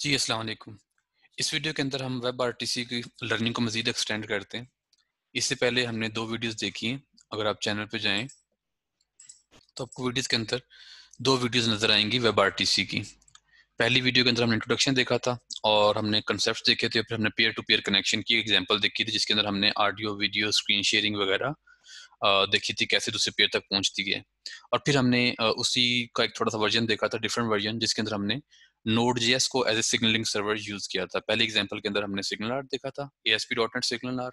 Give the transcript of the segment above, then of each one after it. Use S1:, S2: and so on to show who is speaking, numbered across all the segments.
S1: जी अस्सलाम इस वीडियो के अंदर हम वेब आर की लर्निंग को मजीद एक्सटेंड करते हैं इससे पहले हमने दो वीडियोस देखी हैं अगर आप चैनल पर जाएं तो आपको वीडियोस के अंदर दो वीडियोस नजर आएंगी वेब आर की पहली वीडियो के अंदर हमने इंट्रोडक्शन देखा था और हमने कंसेप्ट देखे थे फिर हमने पेयर टू पेयर कनेक्शन की एग्जाम्पल देखी थी जिसके अंदर हमने ऑडियो वीडियो स्क्रीन शेयरिंग वगैरह देखी थी कैसे दूसरे पेयर तक पहुंचती है और फिर हमने उसी का एक थोड़ा सा वर्जन देखा था डिफरेंट वर्जन जिसके अंदर हमने नोड जेएस को as a signaling server use किया था पहले एग्जाम्पल के अंदर हमने सिग्नल आर देखा था A S P dot net SignalR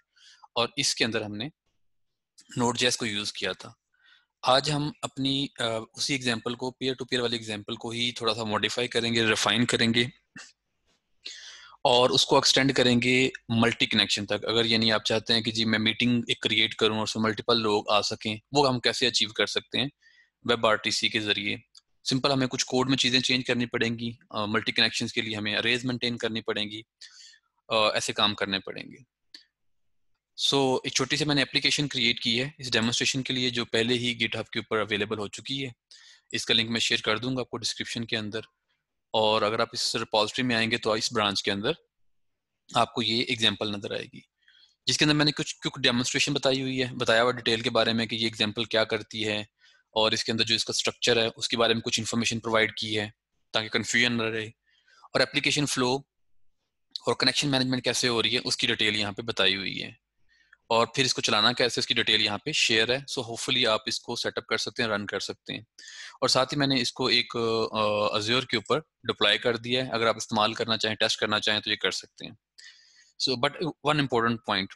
S1: और इसके अंदर हमने नोड जेएस को यूज किया था आज हम अपनी उसी एग्जाम्पल को पीयर टू पीयर वाले एग्जाम्पल को ही थोड़ा सा मॉडिफाई करेंगे रिफाइन करेंगे और उसको एक्सटेंड करेंगे मल्टी कनेक्शन तक अगर यानी आप चाहते हैं कि जी मैं मीटिंग एक क्रिएट करूं और उसमें मल्टीपल लोग आ सकें वो हम कैसे अचीव कर सकते हैं वेब आर के जरिए सिंपल हमें कुछ कोड में चीज़ें चेंज करनी पड़ेंगी मल्टी uh, कनेक्शन के लिए हमें अरेज मेंटेन करनी पड़ेंगी uh, ऐसे काम करने पड़ेंगे सो so, एक छोटी सी मैंने एप्लीकेशन क्रिएट की है इस डेमोस्ट्रेशन के लिए जो पहले ही गिटहब के ऊपर अवेलेबल हो चुकी है इसका लिंक मैं शेयर कर दूंगा आपको डिस्क्रिप्शन के अंदर और अगर आप इस रिपोजिटरी में आएंगे तो इस ब्रांच के अंदर आपको ये एग्जाम्पल नजर आएगी जिसके अंदर मैंने कुछ क्योंकि डेमोन्स्ट्रेशन बताई हुई है बताया हुआ डिटेल के बारे में कि ये एग्जाम्पल क्या करती है और इसके अंदर जो इसका स्ट्रक्चर है उसके बारे में कुछ इन्फॉर्मेशन प्रोवाइड की है ताकि कन्फ्यूजन ना रहे और एप्लीकेशन फ्लो और कनेक्शन मैनेजमेंट कैसे हो रही है उसकी डिटेल यहाँ पे बताई हुई है और फिर इसको चलाना कैसे इसकी डिटेल यहाँ पे शेयर है सो so होपफुली आप इसको सेटअप कर सकते हैं रन कर सकते हैं और साथ ही मैंने इसको एक अज्योर के ऊपर डिप्लॉय कर दिया है अगर आप इस्तेमाल करना चाहें टेस्ट करना चाहें तो ये कर सकते हैं so but one important point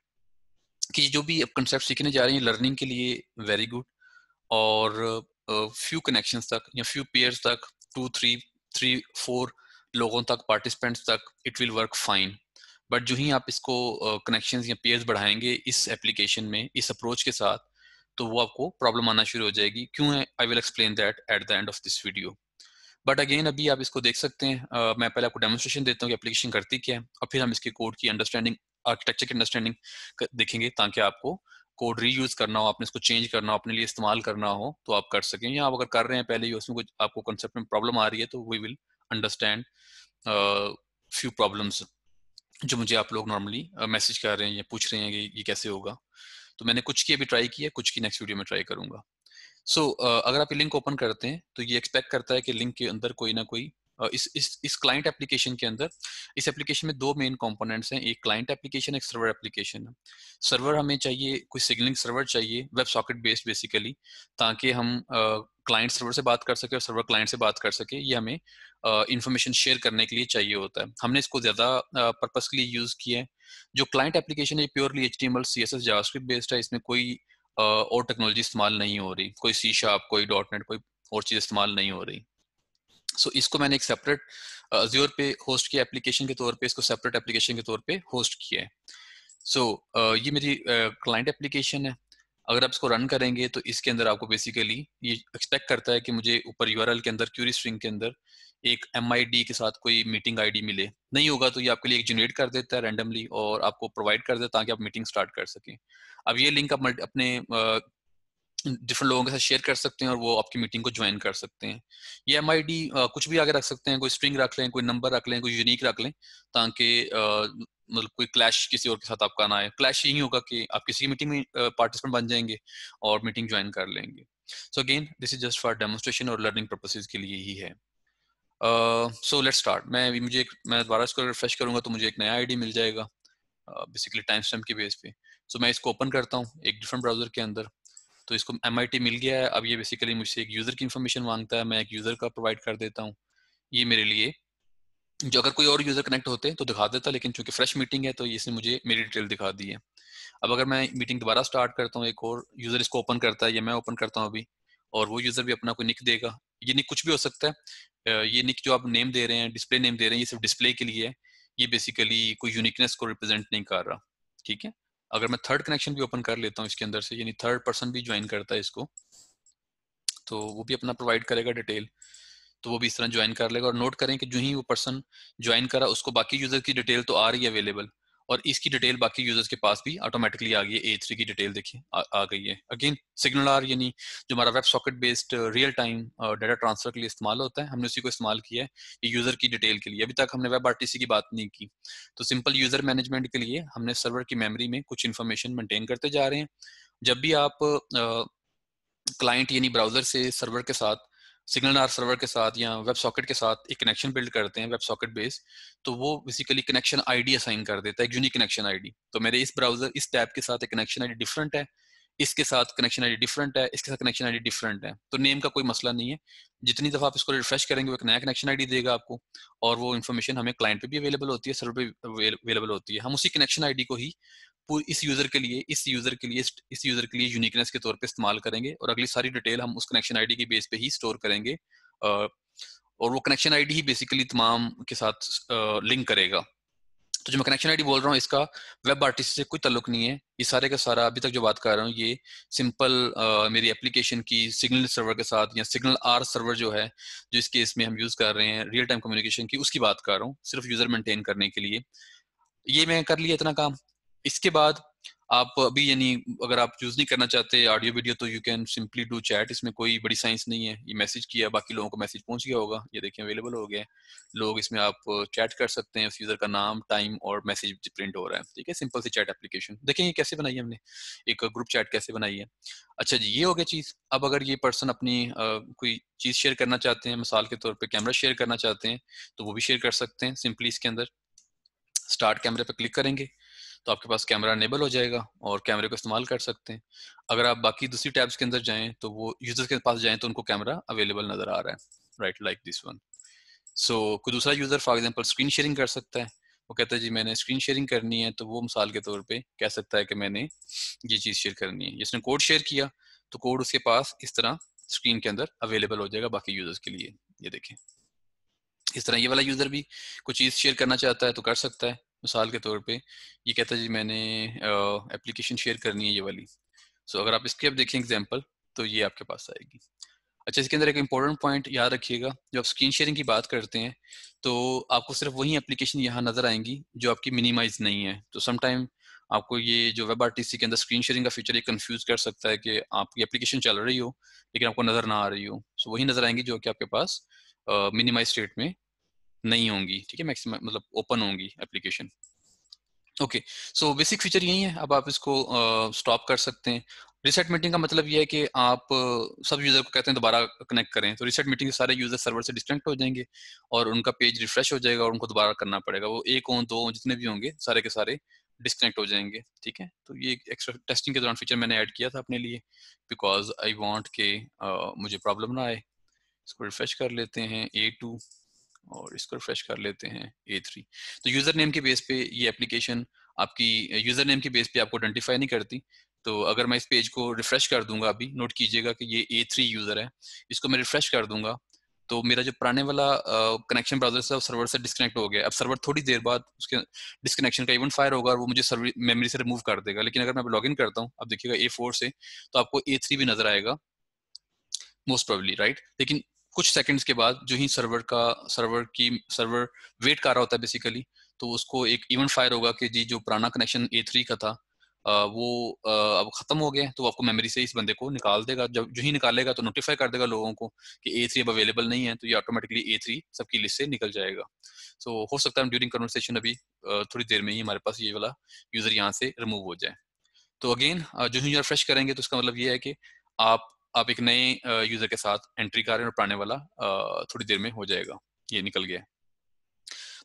S1: कि जो भी आप कंसेप्ट सीखने जा रहे हैं लर्निंग के लिए वेरी गुड और फ्यू कनेक्शन तक या फ्यू पेयर्स तक टू थ्री थ्री फोर लोगों तक पार्टिसिपेंट्स तक it will work fine but जो ही आप इसको कनेक्शन uh, या पेयर्स बढ़ाएंगे इस एप्लीकेशन में इस अप्रोच के साथ तो वो आपको प्रॉब्लम आना शुरू हो जाएगी क्यों है I will explain that at the end of this video but again अभी आप इसको देख सकते हैं uh, मैं पहले आपको डेमोस्ट्रेशन देता हूँ कि एप्लीकेशन करती क्या है और फिर हम इसके कोड की अंडरस्टैंडिंग आर्किटेक्चर की अंडरस्टैंडिंग देखेंगे ताकि आपको कोड रीयूज करना हो आपने इसको चेंज करना हो अपने लिए इस्तेमाल करना हो तो आप कर सकें या आप अगर कर रहे हैं पहले ही उसमें कुछ आपको कंसेप्ट में प्रॉब्लम आ रही है तो we will understand few problems जो मुझे आप लोग नॉर्मली मैसेज कर रहे हैं या पूछ रहे हैं कि ये कैसे होगा तो मैंने कुछ की अभी ट्राई की है कुछ की नेक्स्ट वीडियो में ट्राई करूंगा सो so, uh, अगर आप ये लिंक ओपन करते हैं तो ये एक्सपेक्ट करता है कि लिंक के अंदर कोई ना कोई इस इस इस क्लाइंट एप्लीकेशन के अंदर इस एप्लीकेशन में दो मेन कंपोनेंट्स हैं एक क्लाइंट एप्लीकेशन एक सर्वर एप्लीकेशन है सर्वर हमें चाहिए कोई सिग्नलिंग सर्वर चाहिए वेब सॉकेट बेस्ड बेसिकली ताकि हम क्लाइंट सर्वर से बात कर सके और सर्वर क्लाइंट से बात कर सके ये हमें इन्फॉर्मेशन uh, शेयर करने के लिए चाहिए होता है हमने इसको ज़्यादा पर्पज के लिए यूज़ किया है जो क्लाइंट एप्लीकेशन है purely H T M L C S S JavaScript based है इसमें कोई uh, और टेक्नोलॉजी इस्तेमाल नहीं हो रही कोई सी शार्प कोई डॉट नेट कोई और चीज़ इस्तेमाल नहीं हो रही सो so, इसको मैंने एक सेपरेट अजियोर uh, पे होस्ट किया एप्लीकेशन के तौर पे इसको सेपरेट एप्लीकेशन के तौर पे होस्ट किया है सो so, uh, ये मेरी क्लाइंट uh, एप्लीकेशन है अगर आप इसको रन करेंगे तो इसके अंदर आपको बेसिकली ये एक्सपेक्ट करता है कि मुझे ऊपर यूआरएल के अंदर क्यूरी स्ट्रिंग के अंदर एक एम के साथ कोई मीटिंग आई मिले नहीं होगा तो ये आपके लिए एक जनरेट कर देता है रैंडमली और आपको प्रोवाइड कर देता है ताकि आप मीटिंग स्टार्ट कर सकें अब ये लिंक आप अपने uh, डिफरेंट लोगों के साथ शेयर कर सकते हैं और वो आपकी मीटिंग को ज्वाइन कर सकते हैं ये एम कुछ भी आगे रख सकते हैं कोई स्ट्रिंग रख लें कोई नंबर रख लें कोई यूनिक रख लें ताकि मतलब कोई क्लैश किसी और के साथ आपका ना आए क्लैश यही होगा कि आप किसी की मीटिंग में पार्टिसिपेंट बन जाएंगे और मीटिंग ज्वाइन कर लेंगे so again this is just for demonstration और लर्निंग पर्पसेज के लिए ही है सो लेट स्टार्ट मैं अभी मुझे एक मैं दोबारा इसको रिफ्रेश करूंगा तो मुझे एक नया आईडी मिल जाएगा बेसिकली टाइम स्टैम्प के बेस पे सो so, मैं इसको ओपन करता हूँ एक डिफरेंट ब्राउजर के अंदर तो इसको एम मिल गया है अब ये बेसिकली मुझसे एक यूज़र की इन्फॉर्मेशन मांगता है मैं एक यूज़र का प्रोवाइड कर देता हूँ ये मेरे लिए जो अगर कोई और यूज़र कनेक्ट होते तो दिखा देता लेकिन चूंकि फ्रेश मीटिंग है तो इसने मुझे मेरी डिटेल दिखा दी है अब अगर मैं मीटिंग दोबारा स्टार्ट करता हूँ एक और यूज़र इसको ओपन करता है या मैं ओपन करता हूँ अभी और वो यूज़र भी अपना कोई निक देगा ये निक कुछ भी हो सकता है ये निक जो आप नेम दे रहे हैं डिस्प्ले नेम दे रहे हैं ये सिर्फ डिस्प्ले के लिए है ये बेसिकली कोई यूनिकनेस को रिप्रेजेंट नहीं कर रहा ठीक है अगर मैं थर्ड कनेक्शन भी ओपन कर लेता हूँ इसके अंदर से यानी थर्ड पर्सन भी ज्वाइन करता है इसको तो वो भी अपना प्रोवाइड करेगा डिटेल तो वो भी इस तरह ज्वाइन कर लेगा और नोट करें कि जो ही वो पर्सन ज्वाइन करा उसको बाकी यूजर की डिटेल तो आ रही है अवेलेबल और इसकी डिटेल बाकी यूजर्स के पास भी ऑटोमेटिकली आ गई है ए थ्री की डिटेल देखिए आ, आ गई है अगेन सिग्नल आर यानी जो हमारा web socket based real time data transfer के लिए इस्तेमाल होता है हमने उसी को इस्तेमाल किया है ये यूजर की डिटेल के लिए अभी तक हमने वेब आर की बात नहीं की तो सिंपल यूजर मैनेजमेंट के लिए हमने सर्वर की मेमरी में कुछ इन्फॉर्मेशन मेंटेन करते जा रहे हैं जब भी आप क्लाइंट uh, यानी ब्राउजर से सर्वर के साथ सिग्नल आर सर्वर के साथ या वेब सॉकेट के साथ एक कनेक्शन बिल्ड करते हैं वेब सॉकेट बेस तो वो बेसिकली कनेक्शन आईडी असाइन कर देता है एक यूनिक कनेक्शन आईडी तो मेरे इस ब्राउजर इस टैब के साथ एक कनेक्शन आईडी डिफरेंट है इसके साथ कनेक्शन आईडी डिफरेंट है इसके साथ कनेक्शन आईडी डिफरेंट है तो नेम का कोई मसला नहीं है जितनी दफा आप इसको रिफ्रेश करेंगे वो एक नया कनेक्शन आईडी देगा आपको और वो इन्फॉर्मेशन हमें क्लाइंट पे भी अवेलेबल होती है सर्वर पे अवेलेबल होती है हम उसी कनेक्शन आईडी को ही इस यूजर के लिए इस यूजर के लिए इस यूजर के लिए यूनिकनेस के तौर पे इस्तेमाल करेंगे और अगली सारी डिटेल हम उस कनेक्शन आईडी के बेस पे ही स्टोर करेंगे और वो कनेक्शन आईडी ही बेसिकली तमाम के साथ लिंक करेगा तो जो मैं कनेक्शन आईडी बोल रहा हूँ इसका वेब आर्टिस्ट से कोई तल्लुक नहीं है ये सारे का सारा अभी तक जो बात कर रहा हूँ ये सिंपल मेरी एप्लीकेशन की सिग्नल सर्वर के साथ या सिग्नल आर सर्वर जो है जो इस केस में हम यूज कर रहे हैं रियल टाइम कम्युनिकेशन की उसकी बात कर रहा हूँ सिर्फ यूजर मेंटेन करने के लिए ये मैं कर लिया इतना काम इसके बाद आप अभी यानी अगर आप यूज नहीं करना चाहते ऑडियो वीडियो तो you can simply do chat इसमें कोई बड़ी साइंस नहीं है ये मैसेज किया बाकी लोगों को मैसेज पहुंच गया होगा ये देखिए अवेलेबल हो गया लोग इसमें आप चैट कर सकते हैं उस यूजर का नाम टाइम और मैसेज प्रिंट हो रहा है ठीक है सिंपल सी चैट एप्लीकेशन देखें ये कैसे बनाई हमने एक ग्रुप चैट कैसे बनाई है अच्छा जी ये हो गया चीज अब अगर ये पर्सन अपनी आ, कोई चीज शेयर करना चाहते हैं मिसाल के तौर पर कैमरा शेयर करना चाहते हैं तो वो भी शेयर कर सकते हैं सिंपली इसके अंदर स्टार्ट कैमरे पर क्लिक करेंगे तो आपके पास कैमरा अनेबल हो जाएगा और कैमरे को इस्तेमाल कर सकते हैं अगर आप बाकी दूसरी टैब्स के अंदर जाएं तो वो यूजर्स के पास जाएं तो उनको कैमरा अवेलेबल नजर आ रहा है right like this one so कोई दूसरा user for example screen sharing कर सकता है वो कहता है जी मैंने स्क्रीन शेयरिंग करनी है तो वो मिसाल के तौर पर कह सकता है कि मैंने ये चीज़ शेयर करनी है जिसने कोड शेयर किया तो कोड उसके पास इस तरह स्क्रीन के अंदर अवेलेबल हो जाएगा बाकी यूजर्स के लिए ये देखें इस तरह ये वाला यूजर भी कुछ चीज़ शेयर करना चाहता है तो कर सकता है मिसाल के तौर पे ये कहता है जी मैंने एप्लीकेशन शेयर करनी है ये वाली सो so, अगर आप इसके अब देखें एग्जाम्पल तो ये आपके पास आएगी अच्छा इसके अंदर एक इंपॉर्टेंट पॉइंट याद रखिएगा जब स्क्रीन शेयरिंग की बात करते हैं तो आपको सिर्फ वही एप्लीकेशन यहाँ नजर आएंगी जो आपकी मिनिमाइज नहीं है तो समटाइम आपको ये जो वेब आर के अंदर स्क्रीन शेयरिंग का फीचर ये कंफ्यूज कर सकता है कि आपकी एप्लीकेशन चल रही हो लेकिन आपको नजर ना आ रही हो सो so, वही नजर आएंगी जो कि आपके पास मिनिमाइज uh, स्टेट में नहीं होंगी ठीक है मैक्सिमम मतलब ओपन होंगी application okay so basic feature यही है अब आप इसको स्टॉप uh, कर सकते हैं रिसेट मीटिंग का मतलब यह है कि आप सब यूजर को कहते हैं दोबारा कनेक्ट करें तो रिसेट मीटिंग सारे यूजर सर्वर से डिस्कनेक्ट हो जाएंगे और उनका पेज रिफ्रेश हो जाएगा और उनको दोबारा करना पड़ेगा वो एक हो दो जितने भी होंगे सारे के सारे डिस्कनेक्ट हो जाएंगे ठीक है तो ये एक्स्ट्रा टेस्टिंग के दौरान फीचर मैंने ऐड किया था अपने लिए बिकॉज आई वॉन्ट के uh, मुझे प्रॉब्लम ना आए इसको रिफ्रेश कर लेते हैं ए टू और इसको रिफ्रेश कर लेते हैं ए थ्री तो यूजर नेम के बेस पे ये एप्लीकेशन आपकी यूजर नेम के बेस पे आपको आइडेंटिफाई नहीं करती तो अगर मैं इस पेज को रिफ्रेश कर दूंगा अभी नोट कीजिएगा कि ये ए थ्री यूजर है इसको मैं रिफ्रेश कर दूंगा तो मेरा जो पुराने वाला कनेक्शन ब्राउजर से सर्वर से डिस्कनेक्ट हो गया अब सर्वर थोड़ी देर बाद उसके डिस्कनेक्शन का इवेंट फायर होगा और वो मुझे मेमोरी से रिमूव कर देगा लेकिन अगर मैं लॉग इन करता हूँ अब देखिएगा ए फोर से तो आपको ए थ्री भी नजर आएगा मोस्ट प्रोबली राइट लेकिन कुछ सेकंड्स के बाद जो ही सर्वर का सर्वर की सर्वर वेट कर रहा होता है बेसिकली तो उसको एक इवेंट फायर होगा कि जी जो पुराना कनेक्शन ए थ्री का था वो अब खत्म हो गया तो आपको मेमोरी से इस बंदे को निकाल देगा जब जो ही निकालेगा तो नोटिफाई कर देगा लोगों को कि ए थ्री अब अवेलेबल नहीं है तो ये ऑटोमेटिकली ए थ्री सबकी लिस्ट से निकल जाएगा सो so, हो सकता है ड्यूरिंग कन्वर्सेशन अभी थोड़ी देर में ही हमारे पास ये वाला यूजर यहाँ से रिमूव हो जाए तो अगेन जो ही फ्रेश करेंगे तो उसका मतलब ये है कि आप आप एक नए यूजर के साथ एंट्री हैं और पाने वाला थोड़ी देर में हो जाएगा ये निकल गया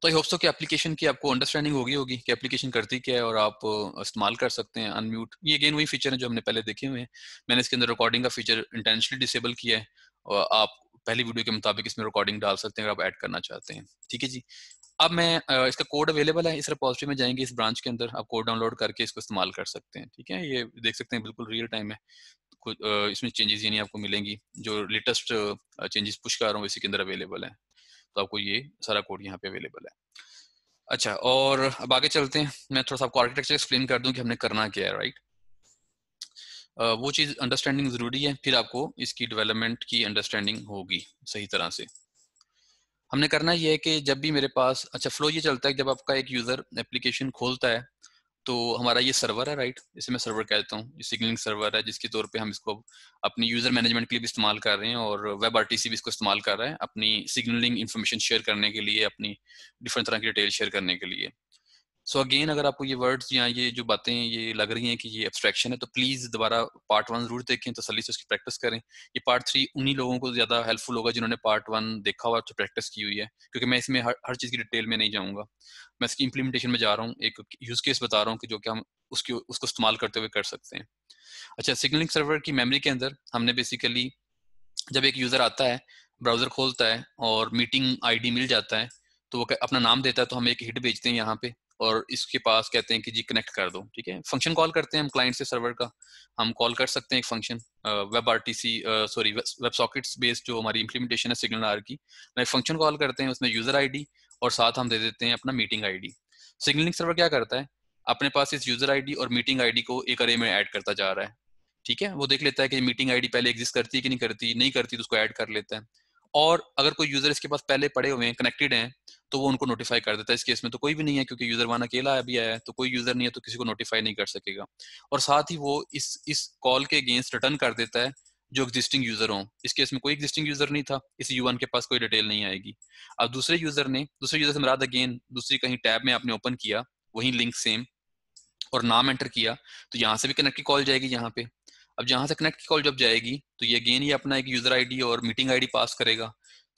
S1: तो आई होप सो कि एप्लीकेशन की आपको अंडरस्टैंडिंग होगी होगी कि एप्लीकेशन करती क्या है और आप इस्तेमाल कर सकते हैं अनम्यूट ये अगेन वही फीचर है जो हमने पहले देखे हुए हैं मैंने इसके अंदर रिकॉर्डिंग का फीचर इंटेंशनली डिसेबल किया है और आप पहली वीडियो के मुताबिक इसमें रिकॉर्डिंग डाल सकते हैं अगर आप ऐड करना चाहते हैं ठीक है जी अब मैं इसका कोड अवेलेबल है इस रिपोजिटरी में जाएंगे इस ब्रांच के अंदर आप कोड डाउनलोड करके इसको इस्तेमाल कर सकते हैं ठीक है ये देख सकते हैं बिल्कुल रियल टाइम है आपको इसमें चेंजेस यानी आपको मिलेंगी जो लेटेस्ट चेंजेस पुश कर रहा हूँ इसी के अंदर अवेलेबल है तो आपको ये सारा कोड यहाँ पे अवेलेबल है अच्छा और अब आगे चलते हैं मैं थोड़ा सा आपको आर्किटेक्चर एक्सप्लेन कर दूं कि हमने करना क्या है राइट वो चीज़ अंडरस्टैंडिंग ज़रूरी है फिर आपको इसकी डेवलपमेंट की अंडरस्टैंडिंग होगी सही तरह से हमने करना यह है कि जब भी मेरे पास अच्छा फ्लो ये चलता है जब आपका एक यूज़र एप्लीकेशन खोलता है तो हमारा ये सर्वर है राइट इसे मैं सर्वर कह देता हूँ ये सिग्नलिंग सर्वर है जिसके तौर पे हम इसको अपनी यूजर मैनेजमेंट के लिए भी इस्तेमाल कर रहे हैं और वेब आर भी इसको इस्तेमाल कर रहा है अपनी सिग्नलिंग इन्फॉर्मेशन शेयर करने के लिए अपनी डिफरेंट तरह की डिटेल शेयर करने के लिए सो so अगेन अगर आपको ये वर्ड्स या ये जो बातें ये लग रही हैं कि ये एब्स्ट्रैक्शन है तो प्लीज़ दोबारा पार्ट वन जरूर देखें तसली तो से उसकी प्रैक्टिस करें ये पार्ट थ्री उन्हीं लोगों को ज़्यादा हेल्पफुल होगा जिन्होंने पार्ट वन देखा हुआ तो प्रैक्टिस की हुई है क्योंकि मैं इसमें हर हर चीज़ की डिटेल में नहीं जाऊँगा मैं इसकी इम्प्लीमेंटेशन में जा रहा हूँ एक यूज़ केस बता रहा हूँ कि जो कि हम उसकी उसको इस्तेमाल करते हुए कर सकते हैं अच्छा सिग्नलिंग सर्वर की मेमरी के अंदर हमने बेसिकली जब एक यूज़र आता है ब्राउज़र खोलता है और मीटिंग आईडी मिल जाता है तो वो अपना नाम देता है तो हम एक हिट भेजते हैं यहाँ पे और इसके पास कहते हैं कि जी कनेक्ट कर दो ठीक है फंक्शन कॉल करते हैं हम क्लाइंट से सर्वर का हम कॉल कर सकते हैं एक function web R T C sorry web sockets based जो हमारी इंप्लीमेंटेशन है सिग्नल आर की मैं फंक्शन कॉल करते हैं उसमें यूजर आई और साथ हम दे देते हैं अपना मीटिंग आई सिग्नलिंग सर्वर क्या करता है अपने पास इस यूजर आईडी और मीटिंग आईडी को एक अरे में ऐड करता जा रहा है ठीक है वो देख लेता है कि मीटिंग आईडी पहले एग्जिस्ट करती है कि नहीं करती नहीं करती तो उसको ऐड कर लेता है और अगर कोई यूजर इसके पास पहले पड़े हुए हैं कनेक्टेड हैं तो वो उनको नोटिफाई कर देता है इस केस में तो कोई भी नहीं है क्योंकि यूजर वन अकेला अभी आया है तो कोई यूजर नहीं है तो किसी को नोटिफाई नहीं कर सकेगा और साथ ही वो इस इस कॉल के अगेंस्ट रिटर्न कर देता है जो एग्जिस्टिंग यूजर हो इस केस में कोई एग्जिस्टिंग यूजर नहीं था इस यू के पास कोई डिटेल नहीं आएगी अब दूसरे यूजर ने दूसरे यूजर से मराद अगेन दूसरी कहीं टैब में आपने ओपन किया वही लिंक सेम और नाम एंटर किया तो यहाँ से भी कनेक्ट की कॉल जाएगी यहाँ पे अब जहां से कनेक्ट की कॉल जब जाएगी तो ये अगेन ये अपना एक यूजर आईडी और मीटिंग आईडी पास करेगा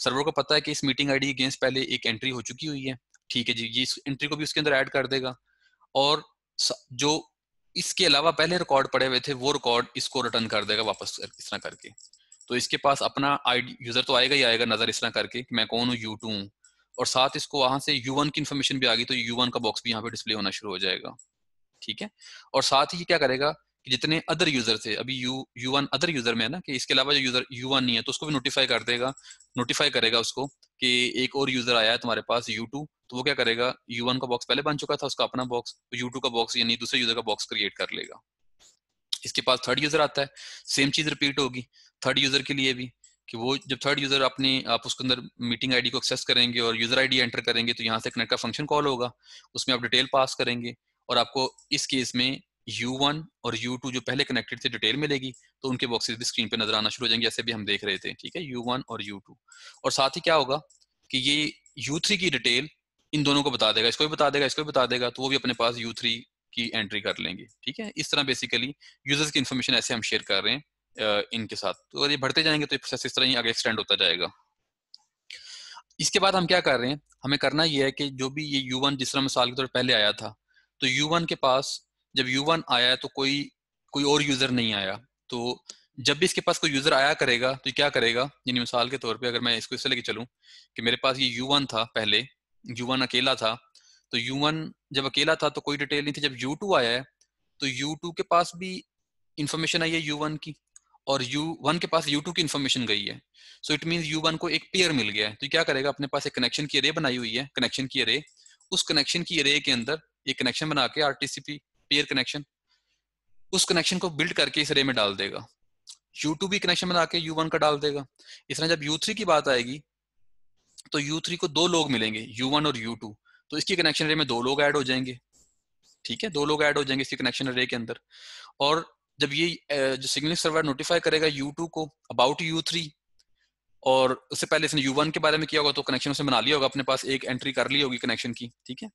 S1: सर्वर को पता है कि इस मीटिंग आईडी डी अगेंस्ट पहले एक एंट्री हो चुकी हुई है ठीक है जी ये एंट्री को भी उसके अंदर ऐड कर देगा और जो इसके अलावा पहले रिकॉर्ड पड़े हुए थे वो रिकॉर्ड इसको रिटर्न कर देगा वापस इस तरह करके तो इसके पास अपना आईडी यूजर तो आएगा ही आएगा नजर इस तरह करके कि मैं कौन हूँ यू टू और साथ इसको वहां से यू वन की इन्फॉर्मेशन भी आ गई तो यू वन का बॉक्स भी यहाँ पे डिस्प्ले होना शुरू हो जाएगा ठीक है और साथ ही क्या करेगा कि जितने अदर यूजर थे अभी U U one other user में है ना कि इसके अलावा जो यूजर यू वन नहीं है तो उसको भी नोटिफाई कर देगा नोटिफाई करेगा उसको कि एक और यूजर आया है तुम्हारे पास यू टू तो वो क्या करेगा यू वन का बॉक्स पहले बन चुका था उसका अपना बॉक्स तो यू टू का बॉक्स यानी दूसरे यूजर का बॉक्स क्रिएट कर लेगा इसके पास थर्ड यूजर आता है सेम चीज रिपीट होगी थर्ड यूजर के लिए भी कि वो जब थर्ड यूजर अपने आप उसके अंदर मीटिंग आईडी को एक्सेस करेंगे और यूजर आईडी एंटर करेंगे तो यहाँ से कनेक्ट का फंक्शन कॉल होगा उसमें आप डिटेल पास करेंगे और आपको इस केस में U1 और U2 जो पहले कनेक्टेड थे डिटेल मिलेगी तो उनके बॉक्सेस भी स्क्रीन पे नजर आना शुरू हो जाएंगे ऐसे भी हम देख रहे थे ठीक है U1 और U2 और साथ ही क्या होगा कि ये U3 की डिटेल इन दोनों को बता देगा इसको भी बता देगा इसको भी बता देगा तो वो भी अपने पास U3 की एंट्री कर लेंगे ठीक है इस तरह बेसिकली यूजर्स की इन्फॉर्मेशन ऐसे हम शेयर कर रहे हैं इनके साथ तो अगर ये बढ़ते जाएंगे तो ये प्रोसेस इस तरह ही आगे एक्सटेंड होता जाएगा इसके बाद हम क्या कर रहे हैं हमें करना यह है कि जो भी ये यू वन जिस तरह मिसाल के तौर पर पहले आया था तो यू वन के पास जब U1 आया तो कोई कोई और यूजर नहीं आया तो जब भी इसके पास कोई यूजर आया करेगा तो क्या करेगा यानी मिसाल के तौर पे अगर मैं इसको इससे लेके चलूँ कि मेरे पास ये U1 था पहले U1 अकेला था तो U1 जब अकेला था तो कोई डिटेल नहीं थी जब टू आया है तो टू के पास भी इंफॉर्मेशन आई है वन की और U1 के पास U2 की इन्फॉर्मेशन गई है सो इट यू U1 को एक पेयर मिल गया है तो क्या करेगा अपने पास एक कनेक्शन की अरे बनाई हुई है कनेक्शन की अरे उस कनेक्शन की अरे के अंदर एक कनेक्शन बना के आर पेयर कनेक्शन उस कनेक्शन को बिल्ड करके इस रे में डाल देगा U2 भी कनेक्शन बना के U1 का डाल देगा इस तरह जब U3 की बात आएगी तो U3 को दो लोग मिलेंगे U1 और U2 तो इसकी कनेक्शन रे में दो लोग ऐड हो जाएंगे ठीक है दो लोग ऐड हो जाएंगे इसकी कनेक्शन रे के अंदर और जब ये जो सिग्नलिंग सर्वर नोटिफाई करेगा U2 को अबाउट U3 और उससे पहले इसने U1 के बारे में किया होगा तो कनेक्शन उसने बना लिया होगा अपने पास एक एंट्री कर ली होगी कनेक्शन की ठीक है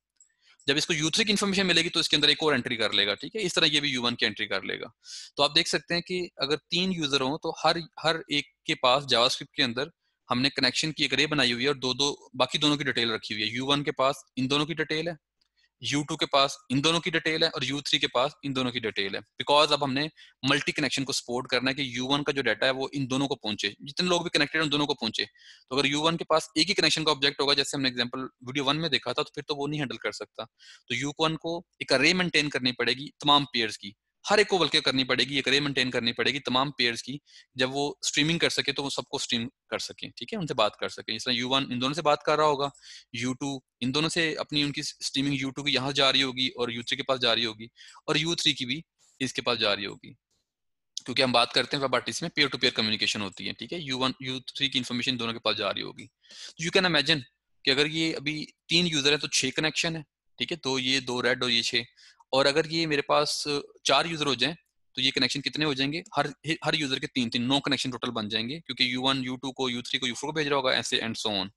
S1: जब इसको यू थ्री की इन्फॉर्मेशन मिलेगी तो इसके अंदर एक और एंट्री कर लेगा ठीक है इस तरह ये भी यू वन की एंट्री कर लेगा तो आप देख सकते हैं कि अगर तीन यूजर हों तो हर हर एक के पास जावास्क्रिप्ट के अंदर हमने कनेक्शन की एक रे बनाई हुई है और दो दो बाकी दोनों की डिटेल रखी हुई है यू वन के पास इन दोनों की डिटेल है U2 के पास इन दोनों की डिटेल है और U3 के पास इन दोनों की डिटेल है बिकॉज अब हमने मल्टी कनेक्शन को सपोर्ट करना है कि U1 का जो डाटा है वो इन दोनों को पहुंचे जितने लोग भी कनेक्टेड हैं उन दोनों को पहुंचे तो अगर U1 के पास एक ही कनेक्शन का ऑब्जेक्ट होगा जैसे हमने एग्जाम्पल वीडियो वन में देखा था तो फिर तो वो नहीं हैंडल कर सकता तो वन को एक अरे मेंटेन करनी पड़ेगी तमाम पेयर्स की हर एक को बल्कि करनी पड़ेगी एक रे मेंटेन करनी पड़ेगी तमाम पेयर्स की जब वो स्ट्रीमिंग कर सके तो वो सबको स्ट्रीम कर सके ठीक है उनसे बात कर सके जिस तरह यू वन इन दोनों से बात कर रहा होगा यू टू इन दोनों से अपनी उनकी स्ट्रीमिंग यू टू की यहाँ जा रही होगी और यू थ्री के पास जा रही होगी और यू थ्री की भी इसके पास जा रही होगी क्योंकि हम बात करते हैं बट में पेयर टू पेयर कम्युनिकेशन होती है ठीक है यू वन यू थ्री की इन्फॉर्मेशन दोनों के पास जा रही होगी यू कैन इमेजिन कि अगर ये अभी तीन यूजर है तो छह कनेक्शन है ठीक है तो ये दो रेड और ये छे और अगर ये मेरे पास चार यूजर हो जाए तो ये कनेक्शन कितने हो जाएंगे हर हर यूजर के तीन तीन नौ कनेक्शन टोटल बन जाएंगे क्योंकि यू वन यू टू को यू थ्री को यू फोर को भेज रहा होगा ऐसे एंड सो ऑन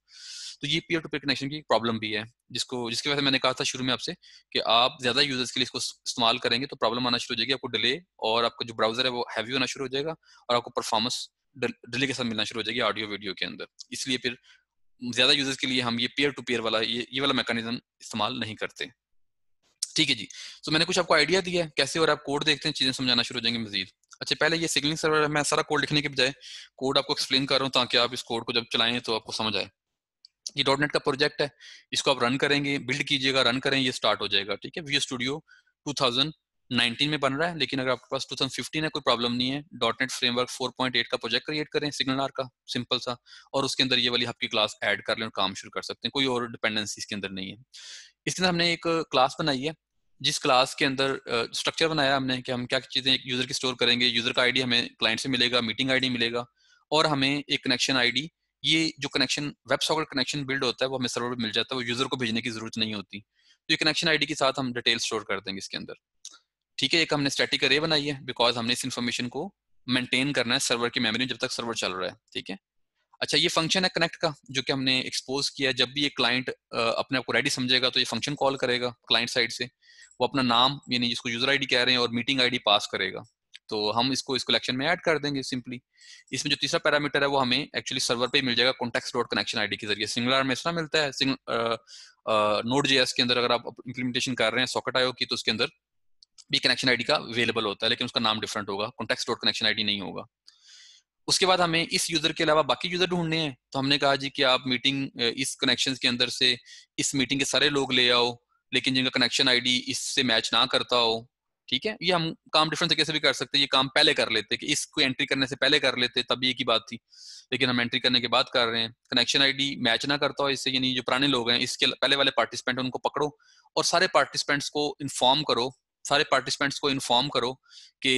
S1: तो ये पीयर टू पीयर कनेक्शन की प्रॉब्लम भी है जिसको जिसकी वजह से मैंने कहा था शुरू में आपसे कि आप ज्यादा यूजर्स के लिए इसको इस्तेमाल करेंगे तो प्रॉब्लम आना शुरू हो जाएगी आपको डिले और आपका जो ब्राउजर है वो हैवी होना शुरू हो जाएगा और आपको परफॉर्मेंस डिले के साथ मिलना शुरू हो जाएगी ऑडियो वीडियो के अंदर इसलिए फिर ज्यादा यूजर्स के लिए हम ये पेयर टू पेयर वाला ये ये वाला मैकेनिज्म इस्तेमाल नहीं करते ठीक है जी तो मैंने कुछ आपको आइडिया दिया है कैसे और आप कोड देखते हैं चीजें समझाना शुरू हो जाएंगे मजीद अच्छा पहले ये सिग्नलिंग सर्वर मैं सारा कोड लिखने के बजाय कोड आपको एक्सप्लेन कर रहा हूँ ताकि आप इस कोड को जब चलाएं तो आपको समझ आए ये डॉट नेट का प्रोजेक्ट है इसको आप रन करेंगे बिल्ड कीजिएगा रन करें ये स्टार्ट हो जाएगा ठीक है वी स्टूडियो 2019 में बन रहा है लेकिन अगर आपके पास 2015 है कोई प्रॉब्लम नहीं है डॉट नेट फ्रेमवर्क 4.8 का प्रोजेक्ट क्रिएट करें सिग्नल आर का सिंपल सा और उसके अंदर ये वाली आपकी क्लास ऐड कर लें और काम शुरू कर सकते हैं कोई और डिपेंडेंसी इसके अंदर नहीं है इसके अंदर हमने एक क्लास बनाई है जिस क्लास के अंदर स्ट्रक्चर बनाया हमने कि हम क्या चीज़ें यूज़र की स्टोर करेंगे यूज़र का आईडी हमें क्लाइंट से मिलेगा मीटिंग आईडी मिलेगा और हमें एक कनेक्शन आईडी ये जो connection web socket connection build होता है वो हमें सर्वर पर मिल जाता है वो यूज़र को भेजने की ज़रूरत नहीं होती तो ये कनेक्शन आईडी के साथ हम डिटेल स्टोर कर देंगे इसके अंदर ठीक है एक हमने स्टैटिक अरे बनाई है बिकॉज हमने इस इन्फॉर्मेशन को मेंटेन करना है सर्वर की मेमोरी जब तक सर्वर चल रहा है ठीक है अच्छा ये फंक्शन है कनेक्ट का जो कि हमने एक्सपोज किया जब भी ये क्लाइंट अपने आप को रेडी समझेगा तो ये फंक्शन कॉल करेगा क्लाइंट साइड से वो अपना नाम यानी जिसको यूजर आईडी कह रहे हैं और मीटिंग आईडी पास करेगा तो हम इसको इस कलेक्शन में ऐड कर देंगे सिंपली इसमें जो तीसरा पैरामीटर है वो हमें एक्चुअली सर्वर पे मिल जाएगा कॉन्टेक्स डॉट कनेक्शन आईडी के जरिए सिंगलर में इतना मिलता है नोट जेएस के अंदर अगर आप इंप्लीमेंटेशन कर रहे हैं सॉकेट आयो की तो उसके अंदर भी कनेक्शन आईडी का अवेलेबल होता है लेकिन उसका नाम डिफरेंट होगा कॉन्टेक्स डॉट कनेक्शन आईडी नहीं होगा उसके बाद हमें इस यूजर के अलावा बाकी यूजर ढूंढने हैं तो हमने कहा जी कि आप मीटिंग इस कनेक्शन के अंदर से इस मीटिंग के सारे लोग ले आओ लेकिन जिनका कनेक्शन आईडी इससे मैच ना करता हो ठीक है ये हम काम डिफरेंट तरीके से भी कर सकते हैं ये काम पहले कर लेते कि इसको एंट्री करने से पहले कर लेते तब ये की बात थी लेकिन हम एंट्री करने के बाद कर रहे हैं कनेक्शन आईडी मैच ना करता हो इससे यानी जो पुराने लोग हैं इसके पहले वाले पार्टिसिपेंट उनको पकड़ो और सारे पार्टिसिपेंट्स को इन्फॉर्म करो सारे पार्टिसिपेंट्स को इन्फॉर्म करो कि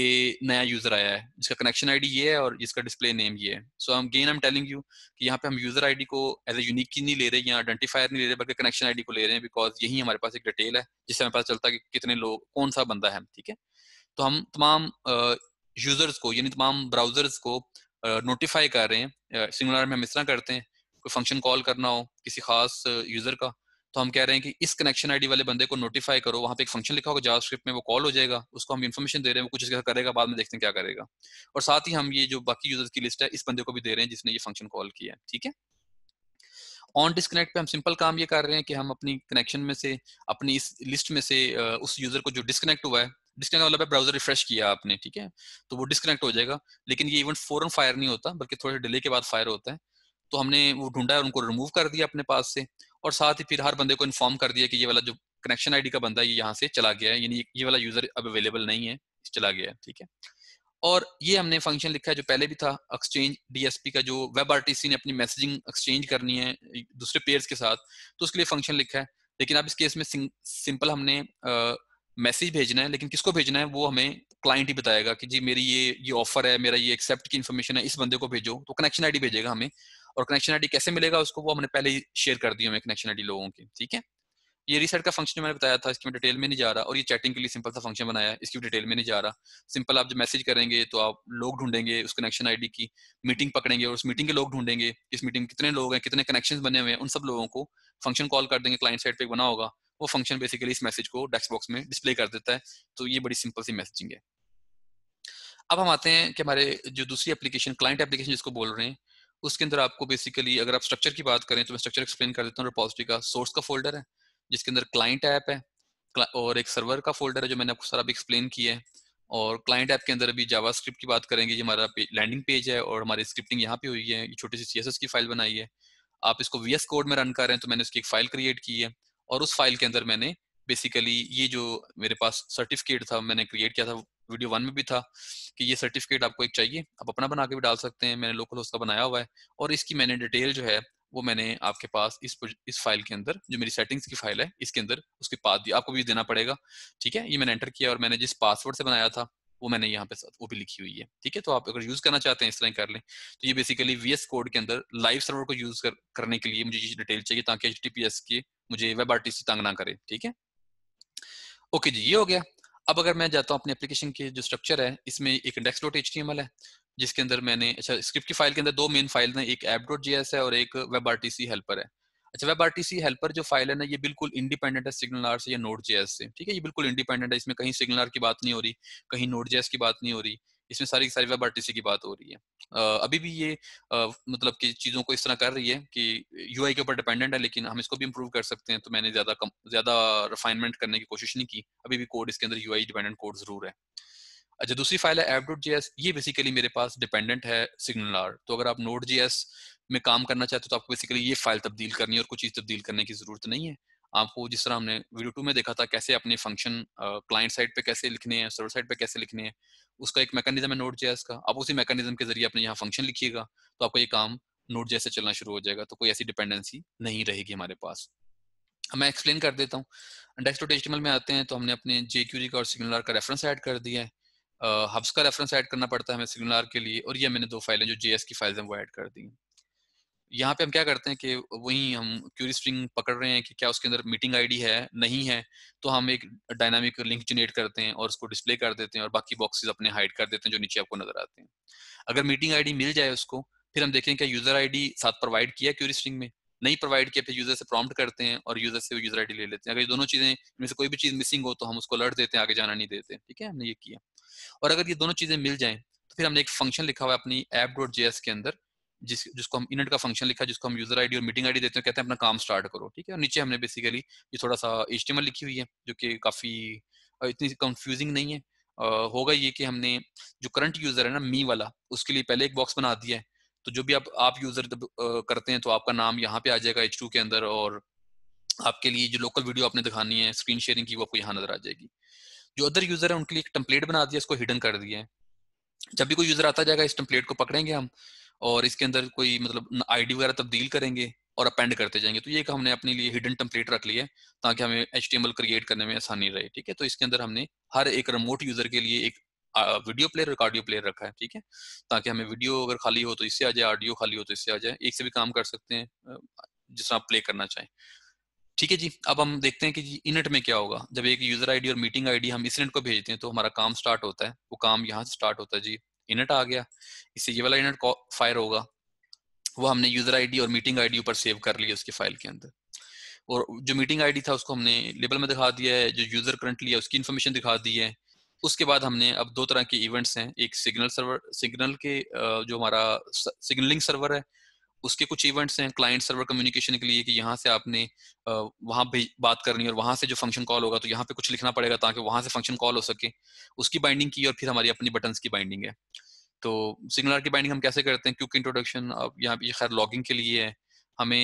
S1: नया यूजर आया है जिसका कनेक्शन आईडी ये है और जिसका डिस्प्ले नेम ये है सो हम गेन एम टेलिंग यू कि यहाँ पे हम यूजर आईडी को एज ए यूनिक की नहीं ले रहे या आइडेंटिफायर नहीं ले रहे बल्कि कनेक्शन आईडी को ले रहे हैं बिकॉज यही हमारे पास एक डिटेल है जिससे हमें पता चलता है कि कितने लोग कौन सा बंदा है ठीक है तो हम तमाम यूजर्स को यानी तमाम ब्राउजर्स को नोटिफाई कर रहे हैं सिंगुलर में हम इस तरह करते हैं कोई फंक्शन कॉल करना हो किसी खास यूजर का तो हम कह रहे हैं कि इस कनेक्शन आईडी वाले बंदे को नोटिफाई करो वहां पे एक फंक्शन लिखा होगा जावास्क्रिप्ट में वो कॉल हो जाएगा उसको हम इन्फॉर्मेशन दे रहे हैं वो कुछ इसका करेगा बाद में देखते हैं क्या करेगा और साथ ही हम ये जो बाकी यूजर्स की लिस्ट है इस बंदे को भी दे रहे हैं जिसने ये फंक्शन कॉल किया है ठीक है ऑन डिस्कनेक्ट पे हम सिंपल काम ये कर रहे हैं कि हम अपनी कनेक्शन में से अपनी इस लिस्ट में से उस यूजर को जो डिस्कनेक्ट हुआ है डिस्कनेक्ट मतलब ब्राउजर रिफ्रेश किया आपने ठीक है तो वो डिस्कनेक्ट हो जाएगा लेकिन ये इवेंट फोरन फायर नहीं होता बल्कि थोड़े डिले के बाद फायर होता है तो हमने वो ढूंढा और उनको रिमूव कर दिया अपने पास से और साथ ही फिर हर बंदे को इन्फॉर्म कर दिया कि ये वाला जो कनेक्शन आईडी का बंदा है ये यहाँ से चला गया है यानी ये वाला यूजर अब अवेलेबल नहीं है चला गया है ठीक है और ये हमने फंक्शन लिखा है जो पहले भी था एक्सचेंज डीएसपी का जो वेब आरटीसी ने अपनी मैसेजिंग एक्सचेंज करनी है दूसरे पेयर्स के साथ तो उसके लिए फंक्शन लिखा है लेकिन अब इस केस में सिंपल हमने मैसेज भेजना है लेकिन किसको भेजना है वो हमें क्लाइंट ही बताएगा कि जी मेरी ये ये ऑफर है मेरा ये एक्सेप्ट की इन्फॉर्मेशन है इस बंदे को भेजो तो कनेक्शन आईडी भेजेगा हमें और कनेक्शन आईडी कैसे मिलेगा उसको वो हमने पहले ही शेयर कर दिया हमें कनेक्शन आईडी लोगों की ठीक है ये रीसेट का फंक्शन मैंने बताया था इसकी मैं डिटेल में नहीं जा रहा और ये चैटिंग के लिए सिंपल सा फंक्शन बनाया है इसकी डिटेल में नहीं जा रहा सिंपल आप जब मैसेज करेंगे तो आप लोग ढूंढेंगे उस कनेक्शन आईडी की मीटिंग पकड़ेंगे और उस मीटिंग के लोग ढूंढेंगे इस मीटिंग में कितने लोग हैं कितने कनेक्शन बने हुए हैं उन सब लोगों को फंक्शन कॉल कर देंगे क्लाइंट साइड पर बना होगा वो फंक्शन बेसिकली इस मैसेज को डेस्क बॉक्स में डिस्प्ले कर देता है तो ये बड़ी सिंपल सी मैसेजिंग है अब हम आते हैं कि हमारे जो दूसरी एप्लीकेशन क्लाइंट एप्लीकेशन जिसको बोल रहे हैं उसके अंदर आपको बेसिकली अगर आप स्ट्रक्चर की बात करें तो मैं स्ट्रक्चर एक्सप्लेन कर देता हूँ रिपोजिटरी का सोर्स का फोल्डर है जिसके अंदर क्लाइंट ऐप है और एक सर्वर का फोल्डर है जो मैंने आपको सारा भी एक्सप्लेन किया है और क्लाइंट ऐप के अंदर अभी जावा स्क्रिप्ट की बात करेंगे ये हमारा लैंडिंग पेज है और हमारी स्क्रिप्टिंग यहाँ पे हुई है छोटी सी सी की फाइल बनाई है आप इसको वी कोड में रन कर रहे हैं तो मैंने उसकी एक फाइल क्रिएट की है और उस फाइल के अंदर मैंने बेसिकली ये जो मेरे पास सर्टिफिकेट था मैंने क्रिएट किया था वीडियो वन में भी था कि ये सर्टिफिकेट आपको एक चाहिए आप अपना बना के भी डाल सकते हैं मैंने लोकल होस्ट का बनाया हुआ है और इसकी मैंने डिटेल जो है वो मैंने आपके पास इस इस फाइल के अंदर जो मेरी सेटिंग्स की फाइल है इसके अंदर उसके पास दिया आपको भी देना पड़ेगा ठीक है ये मैंने एंटर किया और मैंने जिस पासवर्ड से बनाया था वो मैंने यहाँ पे वो भी लिखी हुई है ठीक है तो आप अगर यूज करना चाहते हैं इस तरह कर लें तो ये बेसिकली वीएस कोड के अंदर लाइव सर्वर को यूज कर, करने के लिए मुझे ये डिटेल चाहिए ताकि एच के मुझे वेब आर्टिस्ट तंग ना करे ठीक है ओके जी ये हो गया अब अगर मैं जाता हूँ अपने एप्लीकेशन की जो स्ट्रक्चर है इसमें एक इंडेक्स डॉट एच है जिसके अंदर मैंने अच्छा स्क्रिप्ट की फाइल के अंदर दो मेन फाइल है एक एप डॉट जी है और एक वेब आर हेल्पर है अच्छा वेब आर हेल्पर जो फाइल है ना ये बिल्कुल इंडिपेंडेंट है सिग्नल आर से या नोट जे से ठीक है ये बिल्कुल इंडिपेंडेंट है इसमें कहीं सिग्नल आर की बात नहीं हो रही कहीं नोट जे की बात नहीं हो रही इसमें सारी सारी वेब आरटीसी की बात हो रही है uh, अभी भी ये uh, मतलब कि चीज़ों को इस तरह कर रही है कि यू के ऊपर डिपेंडेंट है लेकिन हम इसको भी इम्प्रूव कर सकते हैं तो मैंने ज़्यादा कम ज़्यादा रिफाइनमेंट करने की कोशिश नहीं की अभी भी कोड इसके अंदर यू डिपेंडेंट कोड ज़रूर है अच्छा दूसरी फाइल है एप डॉट जी ये बेसिकली मेरे पास डिपेंडेंट है सिग्नल आर तो अगर आप नोट जी में काम करना चाहते हो तो आपको बेसिकली ये फाइल तब्दील करनी है और कुछ चीज़ तब्दील करने की ज़रूरत नहीं है आपको जिस तरह हमने वीडियो टू में देखा था कैसे अपने फंक्शन क्लाइंट साइड पे कैसे लिखने हैं सर्वर साइड पे कैसे लिखने हैं उसका एक मैकेनिज्म है नोट जेएस का आप उसी मैकेनिज्म के जरिए अपने यहाँ फंक्शन लिखिएगा तो आपका ये काम नोट जेएस से चलना शुरू हो जाएगा तो कोई ऐसी डिपेंडेंसी नहीं रहेगी हमारे पास मैं एक्सप्लेन कर देता हूँ टू एचटीएमएल में आते हैं तो हमने अपने जेक्यूरी का और सिग्नलर का रेफरेंस ऐड कर दिया है हब्स का रेफरेंस ऐड करना पड़ता है हमें सिग्नलर के लिए और ये मैंने दो फाइलें जो जेएस की फाइल्स हैं वो ऐड कर दी हैं यहाँ पे हम क्या करते हैं कि वही हम क्यूरी स्ट्रिंग पकड़ रहे हैं कि क्या उसके अंदर मीटिंग आईडी है नहीं है तो हम एक डायनामिक लिंक जनरेट करते हैं और उसको डिस्प्ले कर देते हैं और बाकी बॉक्सेस अपने हाइड कर देते हैं जो नीचे आपको नजर आते हैं अगर मीटिंग आईडी मिल जाए उसको फिर हम देखें क्या यूजर आईडी साथ प्रोवाइड किया क्यूरी स्ट्रिंग में नहीं प्रोवाइड किया फिर यूजर से प्रॉम्प्ट करते हैं और यूजर से यूजर आईडी ले लेते हैं अगर ये दोनों चीजें इनमें से कोई भी चीज मिसिंग हो तो हम उसको अलर्ट देते हैं आगे जाना नहीं देते ठीक है हमने ये किया और अगर ये दोनों चीजें मिल जाए तो फिर हमने एक फंक्शन लिखा हुआ है अपनी एप डॉट जेएस के अंदर जिस जिसको हम इनट का फंक्शन लिखा जिसको हम यूजर आईडी और मीटिंग आईडी देते हैं कहते हैं अपना काम स्टार्ट करो ठीक है और नीचे हमने बेसिकली ये थोड़ा सा एच लिखी हुई है जो कि काफी इतनी कंफ्यूजिंग नहीं है Uh, होगा ये कि हमने जो करंट यूजर है ना मी वाला उसके लिए पहले एक बॉक्स बना दिया है तो जो भी आप आप यूजर जब uh, करते हैं तो आपका नाम यहाँ पे आ जाएगा एच के अंदर और आपके लिए जो लोकल वीडियो आपने दिखानी है स्क्रीन शेयरिंग की वो आपको यहाँ नजर आ जाएगी जो अदर यूजर है उनके लिए एक टम्पलेट बना दिया इसको हिडन कर दिया है जब भी कोई यूजर आता जाएगा इस टम्पलेट को पकड़ेंगे हम और इसके अंदर कोई मतलब आईडी वगैरह तब्दील करेंगे और अपेंड करते जाएंगे तो ये एक हमने अपने लिए हिडन टेम्पलेट रख लिया है ताकि हमें एच क्रिएट करने में आसानी रहे ठीक है तो इसके अंदर हमने हर एक रिमोट यूजर के लिए एक वीडियो प्लेयर और ऑडियो प्लेयर रखा है ठीक है ताकि हमें वीडियो अगर खाली हो तो इससे आ जाए ऑडियो खाली हो तो इससे आ जाए एक से भी काम कर सकते हैं जिस तरह आप प्ले करना चाहें ठीक है जी अब हम देखते हैं कि जी इनट में क्या होगा जब एक यूजर आईडी और मीटिंग आईडी हम इस को भेजते हैं तो हमारा काम स्टार्ट होता है वो काम यहाँ से स्टार्ट होता है जी इनट आ गया इससे ये वाला इनट फायर होगा वो हमने यूजर आईडी और मीटिंग आईडी ऊपर सेव कर लिया उसके फाइल के अंदर और जो मीटिंग आईडी था उसको हमने लेबल में दिखा दिया है जो यूजर करंटली है उसकी इन्फॉर्मेशन दिखा दी है उसके बाद हमने अब दो तरह के इवेंट्स हैं एक सिग्नल सर्वर सिग्नल के जो हमारा सिग्नलिंग सर्वर है उसके कुछ इवेंट्स हैं क्लाइंट सर्वर कम्युनिकेशन के लिए कि यहाँ से आपने वहाँ भी बात करनी है और वहाँ से जो फंक्शन कॉल होगा तो यहाँ पे कुछ लिखना पड़ेगा ताकि वहाँ से फंक्शन कॉल हो सके उसकी बाइंडिंग की और फिर हमारी अपनी बटन्स की बाइंडिंग है तो सिग्नलर की बाइंडिंग हम कैसे करते हैं क्योंकि इंट्रोडक्शन अब यहाँ पे खैर लॉगिंग के लिए है हमें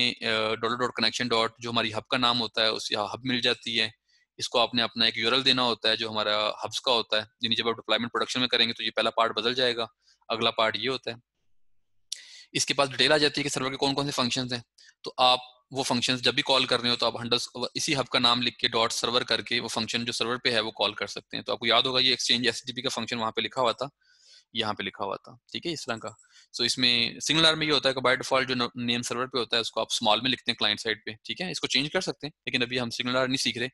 S1: डॉलर डॉट कनेक्शन डॉट जो हमारी हब का नाम होता है उस हब मिल जाती है इसको आपने अपना एक यूरल देना होता है जो हमारा हब्स का होता है यानी जब आप डिप्लॉयमेंट प्रोडक्शन में करेंगे तो ये पहला पार्ट बदल जाएगा अगला पार्ट ये होता है इसके पास डिटेल आ जाती है कि सर्वर के कौन कौन से फंक्शन हैं तो आप वो फंक्शन जब भी कॉल कर रहे हो तो आप हंडल इसी हब का नाम लिख के डॉट सर्वर करके वो फंक्शन जो सर्वर पे है वो कॉल कर सकते हैं तो आपको याद होगा ये एक्सचेंज एस का फंक्शन वहां पे लिखा हुआ था यहाँ पे लिखा हुआ था ठीक है इस तरह का सो so, इसमें आर में ये होता है कि बाय डिफॉल्ट जो नेम सर्वर पे होता है उसको आप स्मॉल में लिखते हैं क्लाइंट साइड पे ठीक है इसको चेंज कर सकते हैं लेकिन अभी हम आर नहीं सीख रहे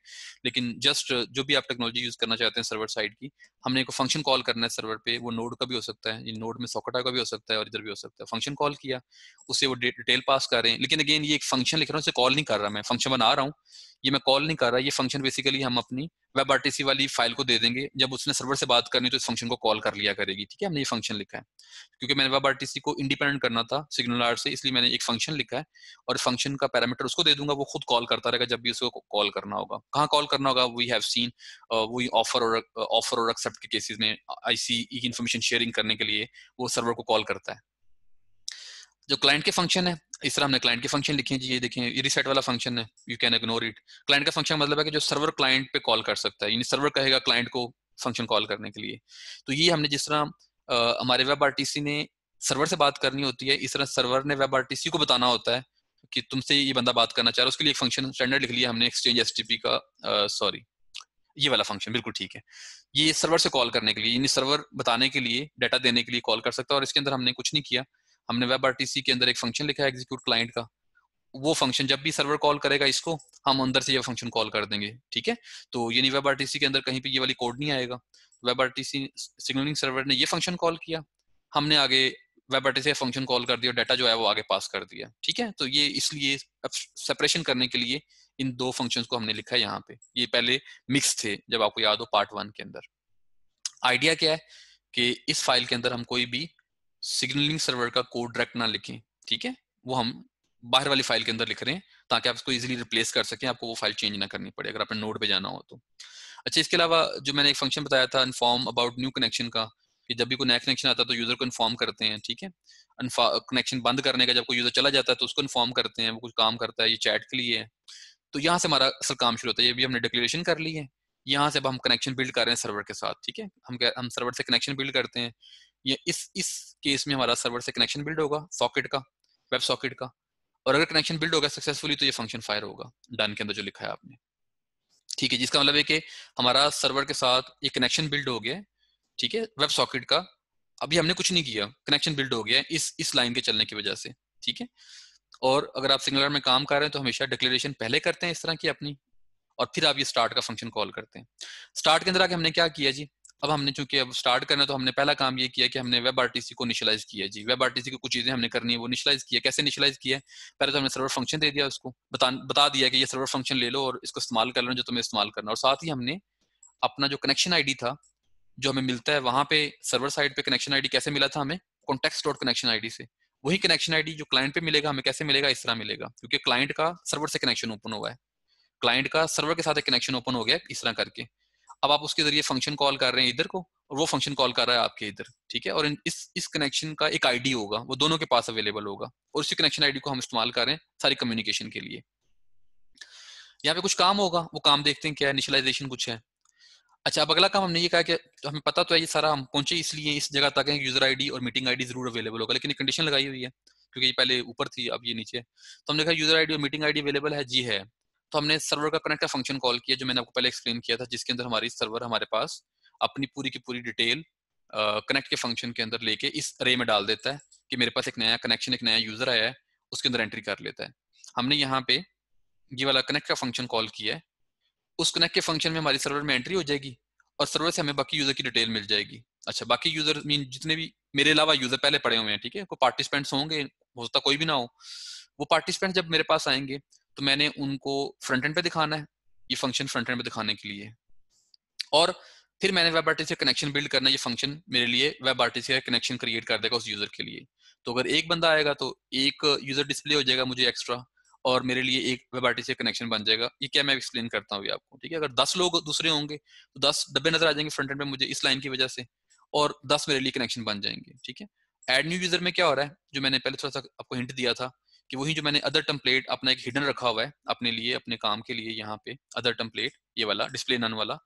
S1: लेकिन जस्ट जो भी आप टेक्नोलॉजी यूज करना चाहते हैं सर्वर साइड की हमने एक फंक्शन कॉल करना है सर्वर पे वो नोड का भी हो सकता है नोड में सॉकटा का भी हो सकता है और इधर भी हो सकता है फंक्शन कॉल किया उससे वो डिटेल पास कर रहे हैं लेकिन अगेन ये एक फंक्शन लिख रहा हूँ उसे कॉल नहीं कर रहा मैं फंक्शन बना रहा हूँ ये मैं कॉल नहीं कर रहा ये फंक्शन बेसिकली हम अपनी वेब आरटीसी वाली फाइल को दे देंगे जब उसने सर्वर से बात करनी तो इस फंक्शन को कॉल कर लिया करेगी ठीक है हमने ये फंक्शन लिखा है क्योंकि मैंने वेब आरटीसी को इंडिपेंडेंट करना था सिग्नल आर से इसलिए मैंने एक फंक्शन लिखा है और फंक्शन का पैरामीटर उसको दे दूंगा वो खुद कॉल करता रहेगा जब भी उसको कॉल करना होगा कहाँ कॉल करना होगा वी हैव सीन वही ऑफर और ऑफर uh, और एक्सेप्ट केसेज में आईसीई इन्फॉर्मेशन शेयरिंग करने के लिए वो सर्वर को कॉल करता है जो क्लाइंट के फंक्शन है इस तरह हमने क्लाइंट के फंक्शन लिखे हैं जी ये देखें ये रिसेट वाला फंक्शन है you can ignore it client का फंक्शन मतलब है कि जो सर्वर क्लाइंट पे कॉल कर सकता है यानी सर्वर कहेगा क्लाइंट को फंक्शन कॉल करने के लिए तो ये हमने जिस तरह हमारे वेब आर ने सर्वर से बात करनी होती है इस तरह सर्वर ने वेब आर को बताना होता है कि तुमसे ये बंदा बात करना चाह रहा है उसके लिए एक फंक्शन स्टैंडर्ड लिख लिया हमने एक्सचेंज एस का सॉरी ये वाला फंक्शन बिल्कुल ठीक है ये सर्वर से कॉल करने के लिए यानी सर्वर बताने के लिए डाटा देने के लिए कॉल कर सकता है और इसके अंदर हमने कुछ नहीं किया हमने वेब आरटीसी के अंदर एक फंक्शन लिखा है एग्जीक्यूट क्लाइंट का वो फंक्शन जब भी सर्वर कॉल करेगा इसको हम अंदर से ये फंक्शन कॉल कर देंगे ठीक है तो यानी वेब आरटीसी के अंदर कहीं पे ये वाली कोड नहीं आएगा वेब सी सिग्नलिंग सर्वर ने ये फंक्शन कॉल किया हमने आगे वेब सी फंक्शन कॉल कर दिया डाटा जो है वो आगे पास कर दिया ठीक है तो ये इसलिए सेपरेशन करने के लिए इन दो फंक्शंस को हमने लिखा है यहाँ पे ये पहले मिक्स थे जब आपको याद हो पार्ट वन के अंदर आइडिया क्या है कि इस फाइल के अंदर हम कोई भी सिग्नलिंग सर्वर का कोड डायरेक्ट ना लिखें ठीक है वो हम बाहर वाली फाइल के अंदर लिख रहे हैं ताकि आप उसको इजीली रिप्लेस कर सकें आपको वो फाइल चेंज ना करनी पड़े अगर आपने नोड पे जाना हो तो अच्छा इसके अलावा जो मैंने एक फंक्शन बताया था इन्फॉर्म अबाउट न्यू कनेक्शन का कि जब भी कोई नया कनेक्शन आता है तो यूजर को इन्फॉर्म करते हैं ठीक है कनेक्शन बंद करने का जब कोई यूजर चला जाता है तो उसको इन्फॉर्म करते हैं वो कुछ काम करता है ये चैट के लिए है तो यहाँ से हमारा असल काम शुरू होता है ये भी हमने डिक्लेरेशन कर ली है यहाँ से अब हम कनेक्शन बिल्ड कर रहे हैं सर्वर के साथ ठीक है हम हम सर्वर से कनेक्शन बिल्ड करते हैं ये इस इस केस में हमारा सर्वर से कनेक्शन बिल्ड होगा सॉकेट का वेब सॉकेट का और अगर कनेक्शन बिल्ड होगा सक्सेसफुली तो ये फंक्शन फायर होगा डन के अंदर जो लिखा है आपने ठीक है जिसका मतलब है कि हमारा सर्वर के साथ ये कनेक्शन बिल्ड हो गया ठीक है वेब सॉकेट का अभी हमने कुछ नहीं किया कनेक्शन बिल्ड हो गया इस इस लाइन के चलने की वजह से ठीक है और अगर आप सिंगलर में काम कर रहे हैं तो हमेशा डिक्लेरेशन पहले करते हैं इस तरह की अपनी और फिर आप ये स्टार्ट का फंक्शन कॉल करते हैं स्टार्ट के अंदर आगे हमने क्या किया जी अब हमने चूंकि अब स्टार्ट करना है तो हमने पहला काम ये किया कि हमने वेब आरटीसी को निशलाइज किया जी वेब आरटीसी की कुछ चीजें हमने करनी है वो निशलाइज किया कैसे निशलाइज किया पहले तो हमने सर्वर फंक्शन दे दिया उसको बता बता दिया कि ये सर्वर फंक्शन ले लो और इसको इस्तेमाल कर लो जो तुम्हें इस्तेमाल करना और साथ ही हमने अपना जो कनेक्शन डी था जो हमें मिलता है वहां पे सर्वर साइड पे कनेक्शन डी कैसे मिला था हमें कॉन्टेक्ट डॉट कनेक्शन डी से वही कनेक्शन डी जो क्लाइंट पे मिलेगा हमें कैसे मिलेगा इस तरह मिलेगा क्योंकि क्लाइंट का सर्वर से कनेक्शन ओपन हुआ है क्लाइंट का सर्वर के साथ एक कनेक्शन ओपन हो गया इस तरह करके अब आप उसके जरिए फंक्शन कॉल कर रहे हैं इधर को और वो फंक्शन कॉल कर रहा है आपके इधर ठीक है और इस इस कनेक्शन का एक आईडी होगा वो दोनों के पास अवेलेबल होगा और उसी कनेक्शन आईडी को हम इस्तेमाल कर रहे हैं सारी कम्युनिकेशन के लिए यहाँ पे कुछ काम होगा वो काम देखते हैं क्या इनिशलाइजेशन कुछ है अच्छा अब अगला काम हमने ये कहा कि हमें पता तो है ये सारा हम पहुंचे इसलिए इस जगह तक है यूजर आई और मीटिंग आई जरूर अवेलेबल होगा लेकिन कंडीशन लगाई हुई है क्योंकि ये पहले ऊपर थी अब ये नीचे तो हमने कहा यूजर आई और मीटिंग आई अवेलेबल है जी है तो हमने सर्वर का का फंक्शन कॉल किया जो मैंने आपको पहले एक्सप्लेन किया था जिसके अंदर हमारी सर्वर हमारे पास अपनी पूरी की पूरी डिटेल कनेक्ट के फंक्शन के अंदर लेके इस रे में डाल देता है कि मेरे पास एक नया कनेक्शन एक नया यूजर आया है उसके अंदर एंट्री कर लेता है हमने यहाँ पे ये वाला कनेक्ट का फंक्शन कॉल किया है उस कनेक्ट के फंक्शन में हमारी सर्वर में एंट्री हो जाएगी और सर्वर से हमें बाकी यूजर की डिटेल मिल जाएगी अच्छा बाकी यूजर मीन जितने भी मेरे अलावा यूजर पहले पड़े हुए हैं ठीक है कोई पार्टिसिपेंट्स होंगे हो सकता कोई भी ना हो वो पार्टिसिपेंट जब मेरे पास आएंगे तो मैंने उनको फ्रंट एंड पे दिखाना है ये फंक्शन फ्रंट एंड पे दिखाने के लिए और फिर मैंने वेब आर्टिस्ट से कनेक्शन बिल्ड करना ये फंक्शन मेरे लिए वेब आर्टिस्ट का कनेक्शन क्रिएट कर देगा उस यूजर के लिए तो अगर एक बंदा आएगा तो एक यूजर डिस्प्ले हो जाएगा मुझे एक्स्ट्रा और मेरे लिए एक वेब आर्टिस्ट से कनेक्शन बन जाएगा ये क्या मैं एक्सप्लेन करता हूँ आपको ठीक है अगर दस लोग दूसरे होंगे तो दस डब्बे नजर आ जाएंगे फ्रंट एंड पे मुझे इस लाइन की वजह से और दस मेरे लिए कनेक्शन बन जाएंगे ठीक है एड न्यू यूजर में क्या हो रहा है जो मैंने पहले थोड़ा सा आपको हिंट दिया था कि वही जो मैंने अदर टम्पलेट अपना एक हिडन रखा हुआ है अपने लिए अपने काम के लिए यहाँ पे अदर टम्पलेट ये वाला डिस्प्ले नन वाला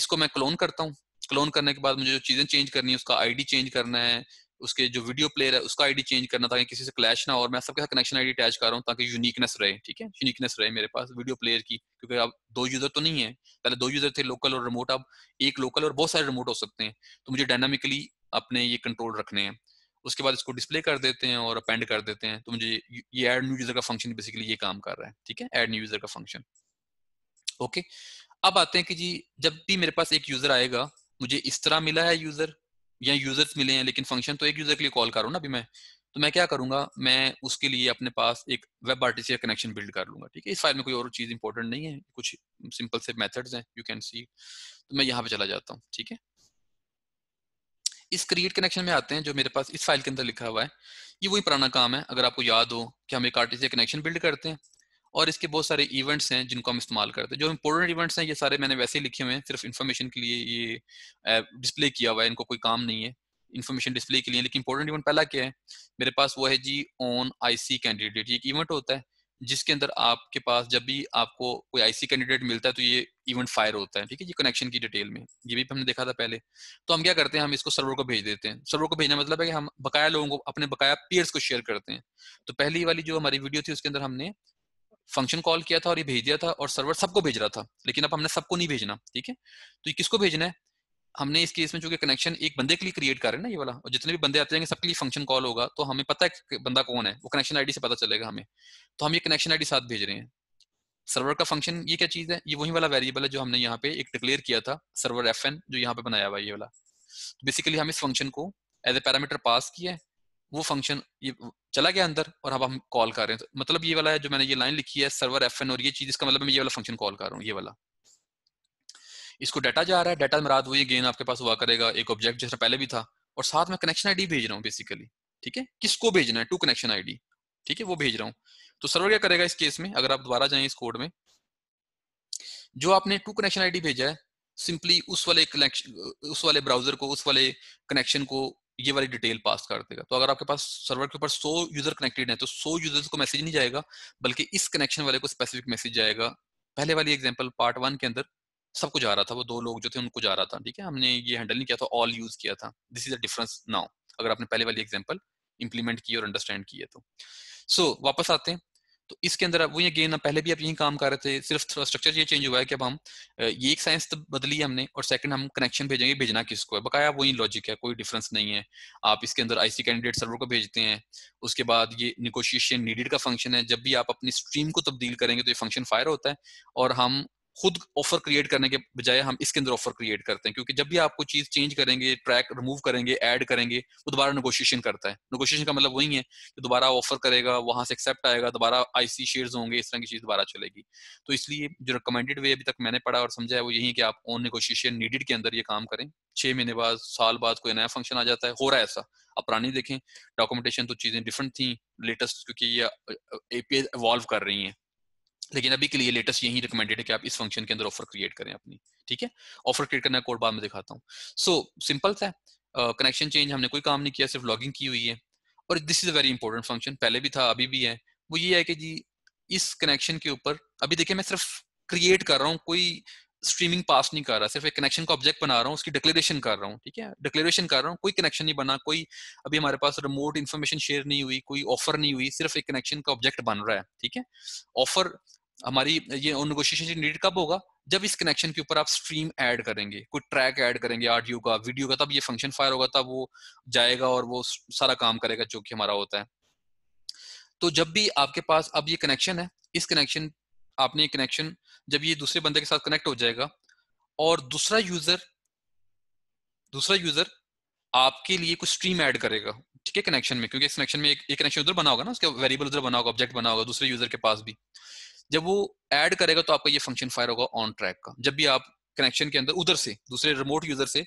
S1: इसको मैं क्लोन करता हूँ क्लोन करने के बाद मुझे जो चीजें चेंज करनी है उसका आईडी चेंज करना है उसके जो वीडियो प्लेयर है उसका आईडी चेंज करना ताकि किसी से क्लैश ना और मैं सबके साथ कनेक्शन आईडी अटैच कर रहा हूँ ताकि यूनिकनेस रहे ठीक है यूनिकनेस रहे मेरे पास वीडियो प्लेयर की क्योंकि अब दो यूजर तो नहीं है पहले दो यूजर थे लोकल और रिमोट अब एक लोकल और बहुत सारे रिमोट हो सकते हैं तो मुझे डायनामिकली अपने ये कंट्रोल रखने हैं उसके बाद इसको डिस्प्ले कर देते हैं और अपेंड कर देते हैं तो मुझे ये एड न्यू यूजर का फंक्शन बेसिकली ये काम कर रहा है ठीक है एड न्यू यूजर का फंक्शन ओके अब आते हैं कि जी जब भी मेरे पास एक यूजर आएगा मुझे इस तरह मिला है यूजर या यूजर्स मिले हैं लेकिन फंक्शन तो एक यूजर के लिए कॉल करूँ ना अभी मैं तो मैं क्या करूंगा मैं उसके लिए अपने पास एक वेब या कनेक्शन बिल्ड कर लूंगा ठीक है इस फाइल में कोई और चीज इंपॉर्टेंट नहीं है कुछ सिंपल से मेथड्स हैं यू कैन सी तो मैं यहाँ पे चला जाता हूँ ठीक है इस क्रिएट कनेक्शन में आते हैं जो मेरे पास इस फाइल के अंदर लिखा हुआ है ये वही पुराना काम है अगर आपको याद हो कि हम एक आर्टिस्ट कनेक्शन बिल्ड करते हैं और इसके बहुत सारे इवेंट्स हैं जिनको हम इस्तेमाल करते हैं जो इंपॉर्टेंट इवेंट्स हैं ये सारे मैंने वैसे ही लिखे हुए हैं सिर्फ इन्फॉर्मेशन के लिए ये डिस्प्ले किया हुआ है इनको कोई काम नहीं है इन्फॉर्मेशन डिस्प्ले के लिए लेकिन इंपॉर्टेंट इवेंट पहला क्या है मेरे पास वो है जी ऑन आईसी कैंडिडेट ये एक इवेंट होता है जिसके अंदर आपके पास जब भी आपको कोई आईसी कैंडिडेट मिलता है तो ये इवेंट फायर होता है ठीक है ये कनेक्शन की डिटेल में ये भी हमने देखा था पहले तो हम क्या करते हैं हम इसको सर्वर को भेज देते हैं सर्वर को भेजना मतलब है कि हम बकाया लोगों को अपने बकाया पीयर्स को शेयर करते हैं तो पहली वाली जो हमारी वीडियो थी उसके अंदर हमने फंक्शन कॉल किया था और ये भेज दिया था और सर्वर सबको भेज रहा था लेकिन अब हमने सबको नहीं भेजना ठीक है तो ये किसको भेजना है हमने इस केस में चूंकि कनेक्शन एक बंदे के लिए क्रिएट कर रहे हैं ना ये वाला और जितने भी बंदे आते जाएंगे सबके लिए फंक्शन कॉल होगा तो हमें पता है बंदा कौन है वो कनेक्शन आईडी से पता चलेगा हमें तो हम ये कनेक्शन आईडी साथ भेज रहे हैं सर्वर का फंक्शन ये क्या चीज है ये वही वाला वेरिएबल है जो हमने यहाँ पे एक डिक्लेयर किया था सर्वर एफ जो यहाँ पे बनाया हुआ ये वाला बेसिकली हम इस फंक्शन को एज ए पैरामीटर पास किया है वो फंक्शन ये चला गया अंदर और अब हम कॉल कर रहे हैं तो मतलब ये वाला है जो मैंने ये लाइन लिखी है सर्वर एफ और ये चीज इसका मतलब मैं ये वाला फंक्शन कॉल कर रहा हूँ ये वाला इसको डाटा जा रहा है डाटा में रात वही गेन आपके पास हुआ करेगा एक ऑब्जेक्ट जैसा पहले भी था और साथ में कनेक्शन आईडी भेज रहा हूँ बेसिकली ठीक है किसको भेजना है टू कनेक्शन आईडी ठीक है वो भेज रहा हूँ तो सर्वर क्या करेगा इस केस में अगर आप दोबारा जाए इस कोड में जो आपने टू कनेक्शन आईडी भेजा है सिंपली उस वाले कनेक्शन उस वाले ब्राउजर को उस वाले कनेक्शन को ये वाली डिटेल पास कर देगा तो अगर आपके पास सर्वर के ऊपर 100 यूजर कनेक्टेड हैं तो 100 यूजर्स को मैसेज नहीं जाएगा बल्कि इस कनेक्शन वाले को स्पेसिफिक मैसेज जाएगा पहले वाली एग्जांपल पार्ट वन के अंदर सबको जा रहा था वो दो लोग जो थे उनको जा रहा था ठीक है हमने ये हैंडल नहीं किया था ऑल यूज किया था this is a difference now अगर आपने पहले वाली एग्जाम्पल इंप्लीमेंट की और अंडरस्टैंड की है तो सो so, वापस आते हैं तो इसके अंदर वो ये गेन पहले भी आप यही काम कर रहे थे सिर्फ स्ट्रक्चर ये चेंज हुआ है कि अब हम ये एक साइंस तो बदली है हमने और सेकंड हम कनेक्शन भेजेंगे भेजना किसको है बकाया वही लॉजिक है कोई डिफरेंस नहीं है आप इसके अंदर आईसी कैंडिडेट सर्वर को भेजते हैं उसके बाद ये निगोशिएशन नीडेड का फंक्शन है जब भी आप अपनी स्ट्रीम को तब्दील करेंगे तो ये फंक्शन फायर होता है और हम खुद ऑफर क्रिएट करने के बजाय हम इसके अंदर ऑफर क्रिएट करते हैं क्योंकि जब भी आपको चीज चेंज करेंगे ट्रैक रिमूव करेंगे ऐड करेंगे वो दोबारा नेगोशिएशन करता है नेगोशिएशन का मतलब वही है कि दोबारा ऑफर करेगा वहां से एक्सेप्ट आएगा दोबारा आईसी शेयर होंगे इस तरह की चीज दोबारा चलेगी तो इसलिए जो रिकमेंडेड वे अभी तक मैंने पढ़ा और समझा है वो यही कि आप ऑन नेगोशिएशन नीडेड के अंदर ये काम करें छह महीने बाद साल बाद कोई नया फंक्शन आ जाता है हो रहा है ऐसा आप पुरानी देखें डॉक्यूमेंटेशन तो चीजें डिफरेंट थी लेटेस्ट क्योंकि ये एपीआई इवॉल्व कर रही हैं लेकिन अभी के लिए लेटेस्ट यही रिकमेंडेड है कि आप इस फंक्शन के अंदर ऑफर क्रिएट करें अपनी ठीक है ऑफर क्रिएट करना कोड बाद में दिखाता हूँ सो सिंपल था कनेक्शन चेंज हमने कोई काम नहीं किया सिर्फ लॉगिंग की हुई है और this is a very important function पहले भी था अभी भी है वो ये है कि जी इस कनेक्शन के ऊपर अभी देखिए मैं सिर्फ क्रिएट कर रहा हूँ कोई स्ट्रीमिंग पास नहीं कर रहा सिर्फ एक कनेक्शन का ऑब्जेक्ट बना रहा हूँ उसकी डिक्लेरेशन कर रहा हूँ ठीक है डिक्लेरेशन कर रहा हूँ कोई कनेक्शन नहीं बना कोई अभी हमारे पास रिमोट इन्फॉर्मेशन शेयर नहीं हुई कोई ऑफर नहीं हुई सिर्फ एक कनेक्शन का ऑब्जेक्ट बन रहा है ठीक है ऑफर हमारी ये नेगोशिएशन नीड कब होगा जब इस कनेक्शन के ऊपर आप स्ट्रीम ऐड करेंगे कोई ट्रैक ऐड करेंगे ऑडियो का वीडियो का तब ये फंक्शन फायर होगा तब वो जाएगा और वो सारा काम करेगा जो कि हमारा होता है तो जब भी आपके पास अब ये कनेक्शन है इस कनेक्शन आपने कनेक्शन जब ये दूसरे बंदे के साथ कनेक्ट हो जाएगा और दूसरा यूजर दूसरा यूजर आपके लिए कुछ स्ट्रीम ऐड करेगा ठीक है कनेक्शन में क्योंकि कनेक्शन में एक कनेक्शन उधर बना होगा ना उसका वेरिएबल उधर बना होगा ऑब्जेक्ट बना होगा दूसरे यूजर के पास भी जब वो ऐड करेगा तो आपका ये फंक्शन फायर होगा ऑन ट्रैक का जब भी आप कनेक्शन के अंदर उधर से दूसरे रिमोट यूजर से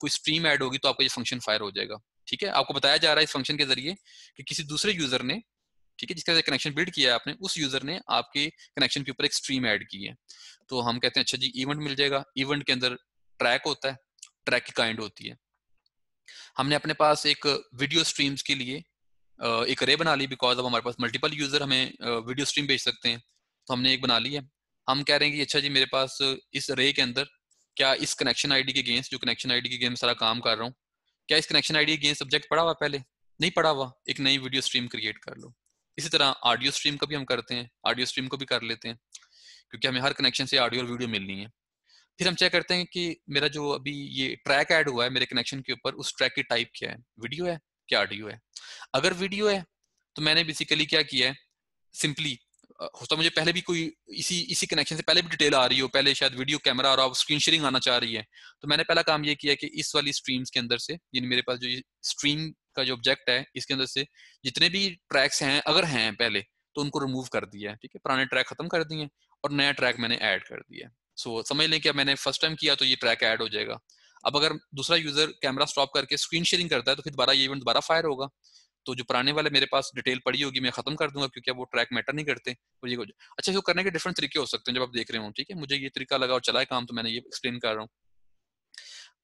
S1: कोई स्ट्रीम ऐड होगी तो आपका ये फंक्शन फायर हो जाएगा ठीक है आपको बताया जा रहा है इस फंक्शन के जरिए कि किसी दूसरे यूजर ने ठीक है जिसका कनेक्शन बिल्ड किया आपने उस यूजर ने आपके कनेक्शन के ऊपर एक स्ट्रीम ऐड की है तो हम कहते हैं अच्छा जी इवेंट मिल जाएगा इवेंट के अंदर ट्रैक होता है ट्रैक की काइंड होती है हमने अपने पास एक वीडियो स्ट्रीम्स के लिए एक रे बना ली बिकॉज अब हमारे पास मल्टीपल यूजर हमें वीडियो स्ट्रीम भेज सकते हैं तो हमने एक बना ली है हम कह रहे हैं कि अच्छा जी मेरे पास इस रे के अंदर क्या इस कनेक्शन आईडी के गेंस जो कनेक्शन आईडी के गेम सारा काम कर रहा हूँ क्या इस कनेक्शन आईडी के गेंस सब्जेक्ट पढ़ा हुआ पहले नहीं पढ़ा हुआ एक नई वीडियो स्ट्रीम क्रिएट कर लो इसी तरह ऑडियो स्ट्रीम का भी हम करते हैं ऑडियो स्ट्रीम को भी कर लेते हैं क्योंकि हमें हर कनेक्शन से ऑडियो और वीडियो मिलनी है फिर हम चेक करते हैं कि मेरा जो अभी ये ट्रैक ऐड हुआ है मेरे कनेक्शन के ऊपर उस ट्रैक की टाइप क्या है वीडियो है क्या ऑडियो है अगर वीडियो है तो मैंने बेसिकली क्या किया है सिंपली होता मुझे पहले भी कोई इसी इसी कनेक्शन से पहले भी डिटेल आ रही हो पहले शायद वीडियो कैमरा आ रहा हो स्क्रीन शेयरिंग आना चाह रही है तो मैंने पहला काम ये किया कि इस वाली स्ट्रीम्स के अंदर से यानी मेरे पास जो स्ट्रीम का जो ऑब्जेक्ट है इसके अंदर से जितने भी ट्रैक्स हैं अगर हैं पहले तो उनको रिमूव कर दिया है ठीक है पुराने ट्रैक खत्म कर दिए और नया ट्रैक मैंने ऐड कर दिया सो so, समझ लें कि अब मैंने फर्स्ट टाइम किया तो ये ट्रैक ऐड हो जाएगा अब अगर दूसरा यूजर कैमरा स्टॉप करके स्क्रीन शेयरिंग करता है तो फिर दोबारा ये इवेंट दोबारा फायर होगा तो जो पुराने वाले मेरे पास डिटेल पड़ी होगी मैं खत्म कर दूंगा क्योंकि अब वो ट्रैक मैटर नहीं करते और तो ये अच्छा इसको करने के डिफरेंट तरीके हो सकते हैं जब आप देख रहे हो ठीक है मुझे ये तरीका लगा और चला है काम तो मैंने ये एक्सप्लेन कर रहा हूँ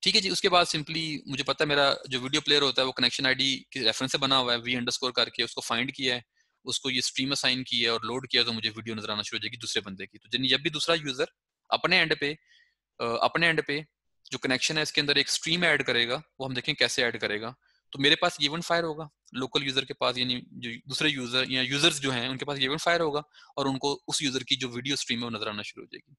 S1: ठीक है जी उसके बाद सिंपली मुझे पता है मेरा जो वीडियो प्लेयर होता है वो कनेक्शन आईडी के रेफरेंस से बना हुआ है वी अंडरस्कोर करके उसको फाइंड किया है उसको ये स्ट्रीम असाइन किया है और लोड किया तो मुझे वीडियो नजर आना शुरू हो जाएगी दूसरे बंदे की तो यानी जब भी दूसरा यूजर अपने एंड पे अपने एंड पे जो कनेक्शन है इसके अंदर एक स्ट्रीम ऐड करेगा वो हम देखें कैसे ऐड करेगा तो मेरे पास गिवन फायर होगा लोकल यूजर के पास यानी जो दूसरे यूजर या यूजर्स जो हैं उनके पास गिवन फायर होगा और उनको उस यूजर की जो वीडियो स्ट्रीम है वो नजर आना शुरू हो जाएगी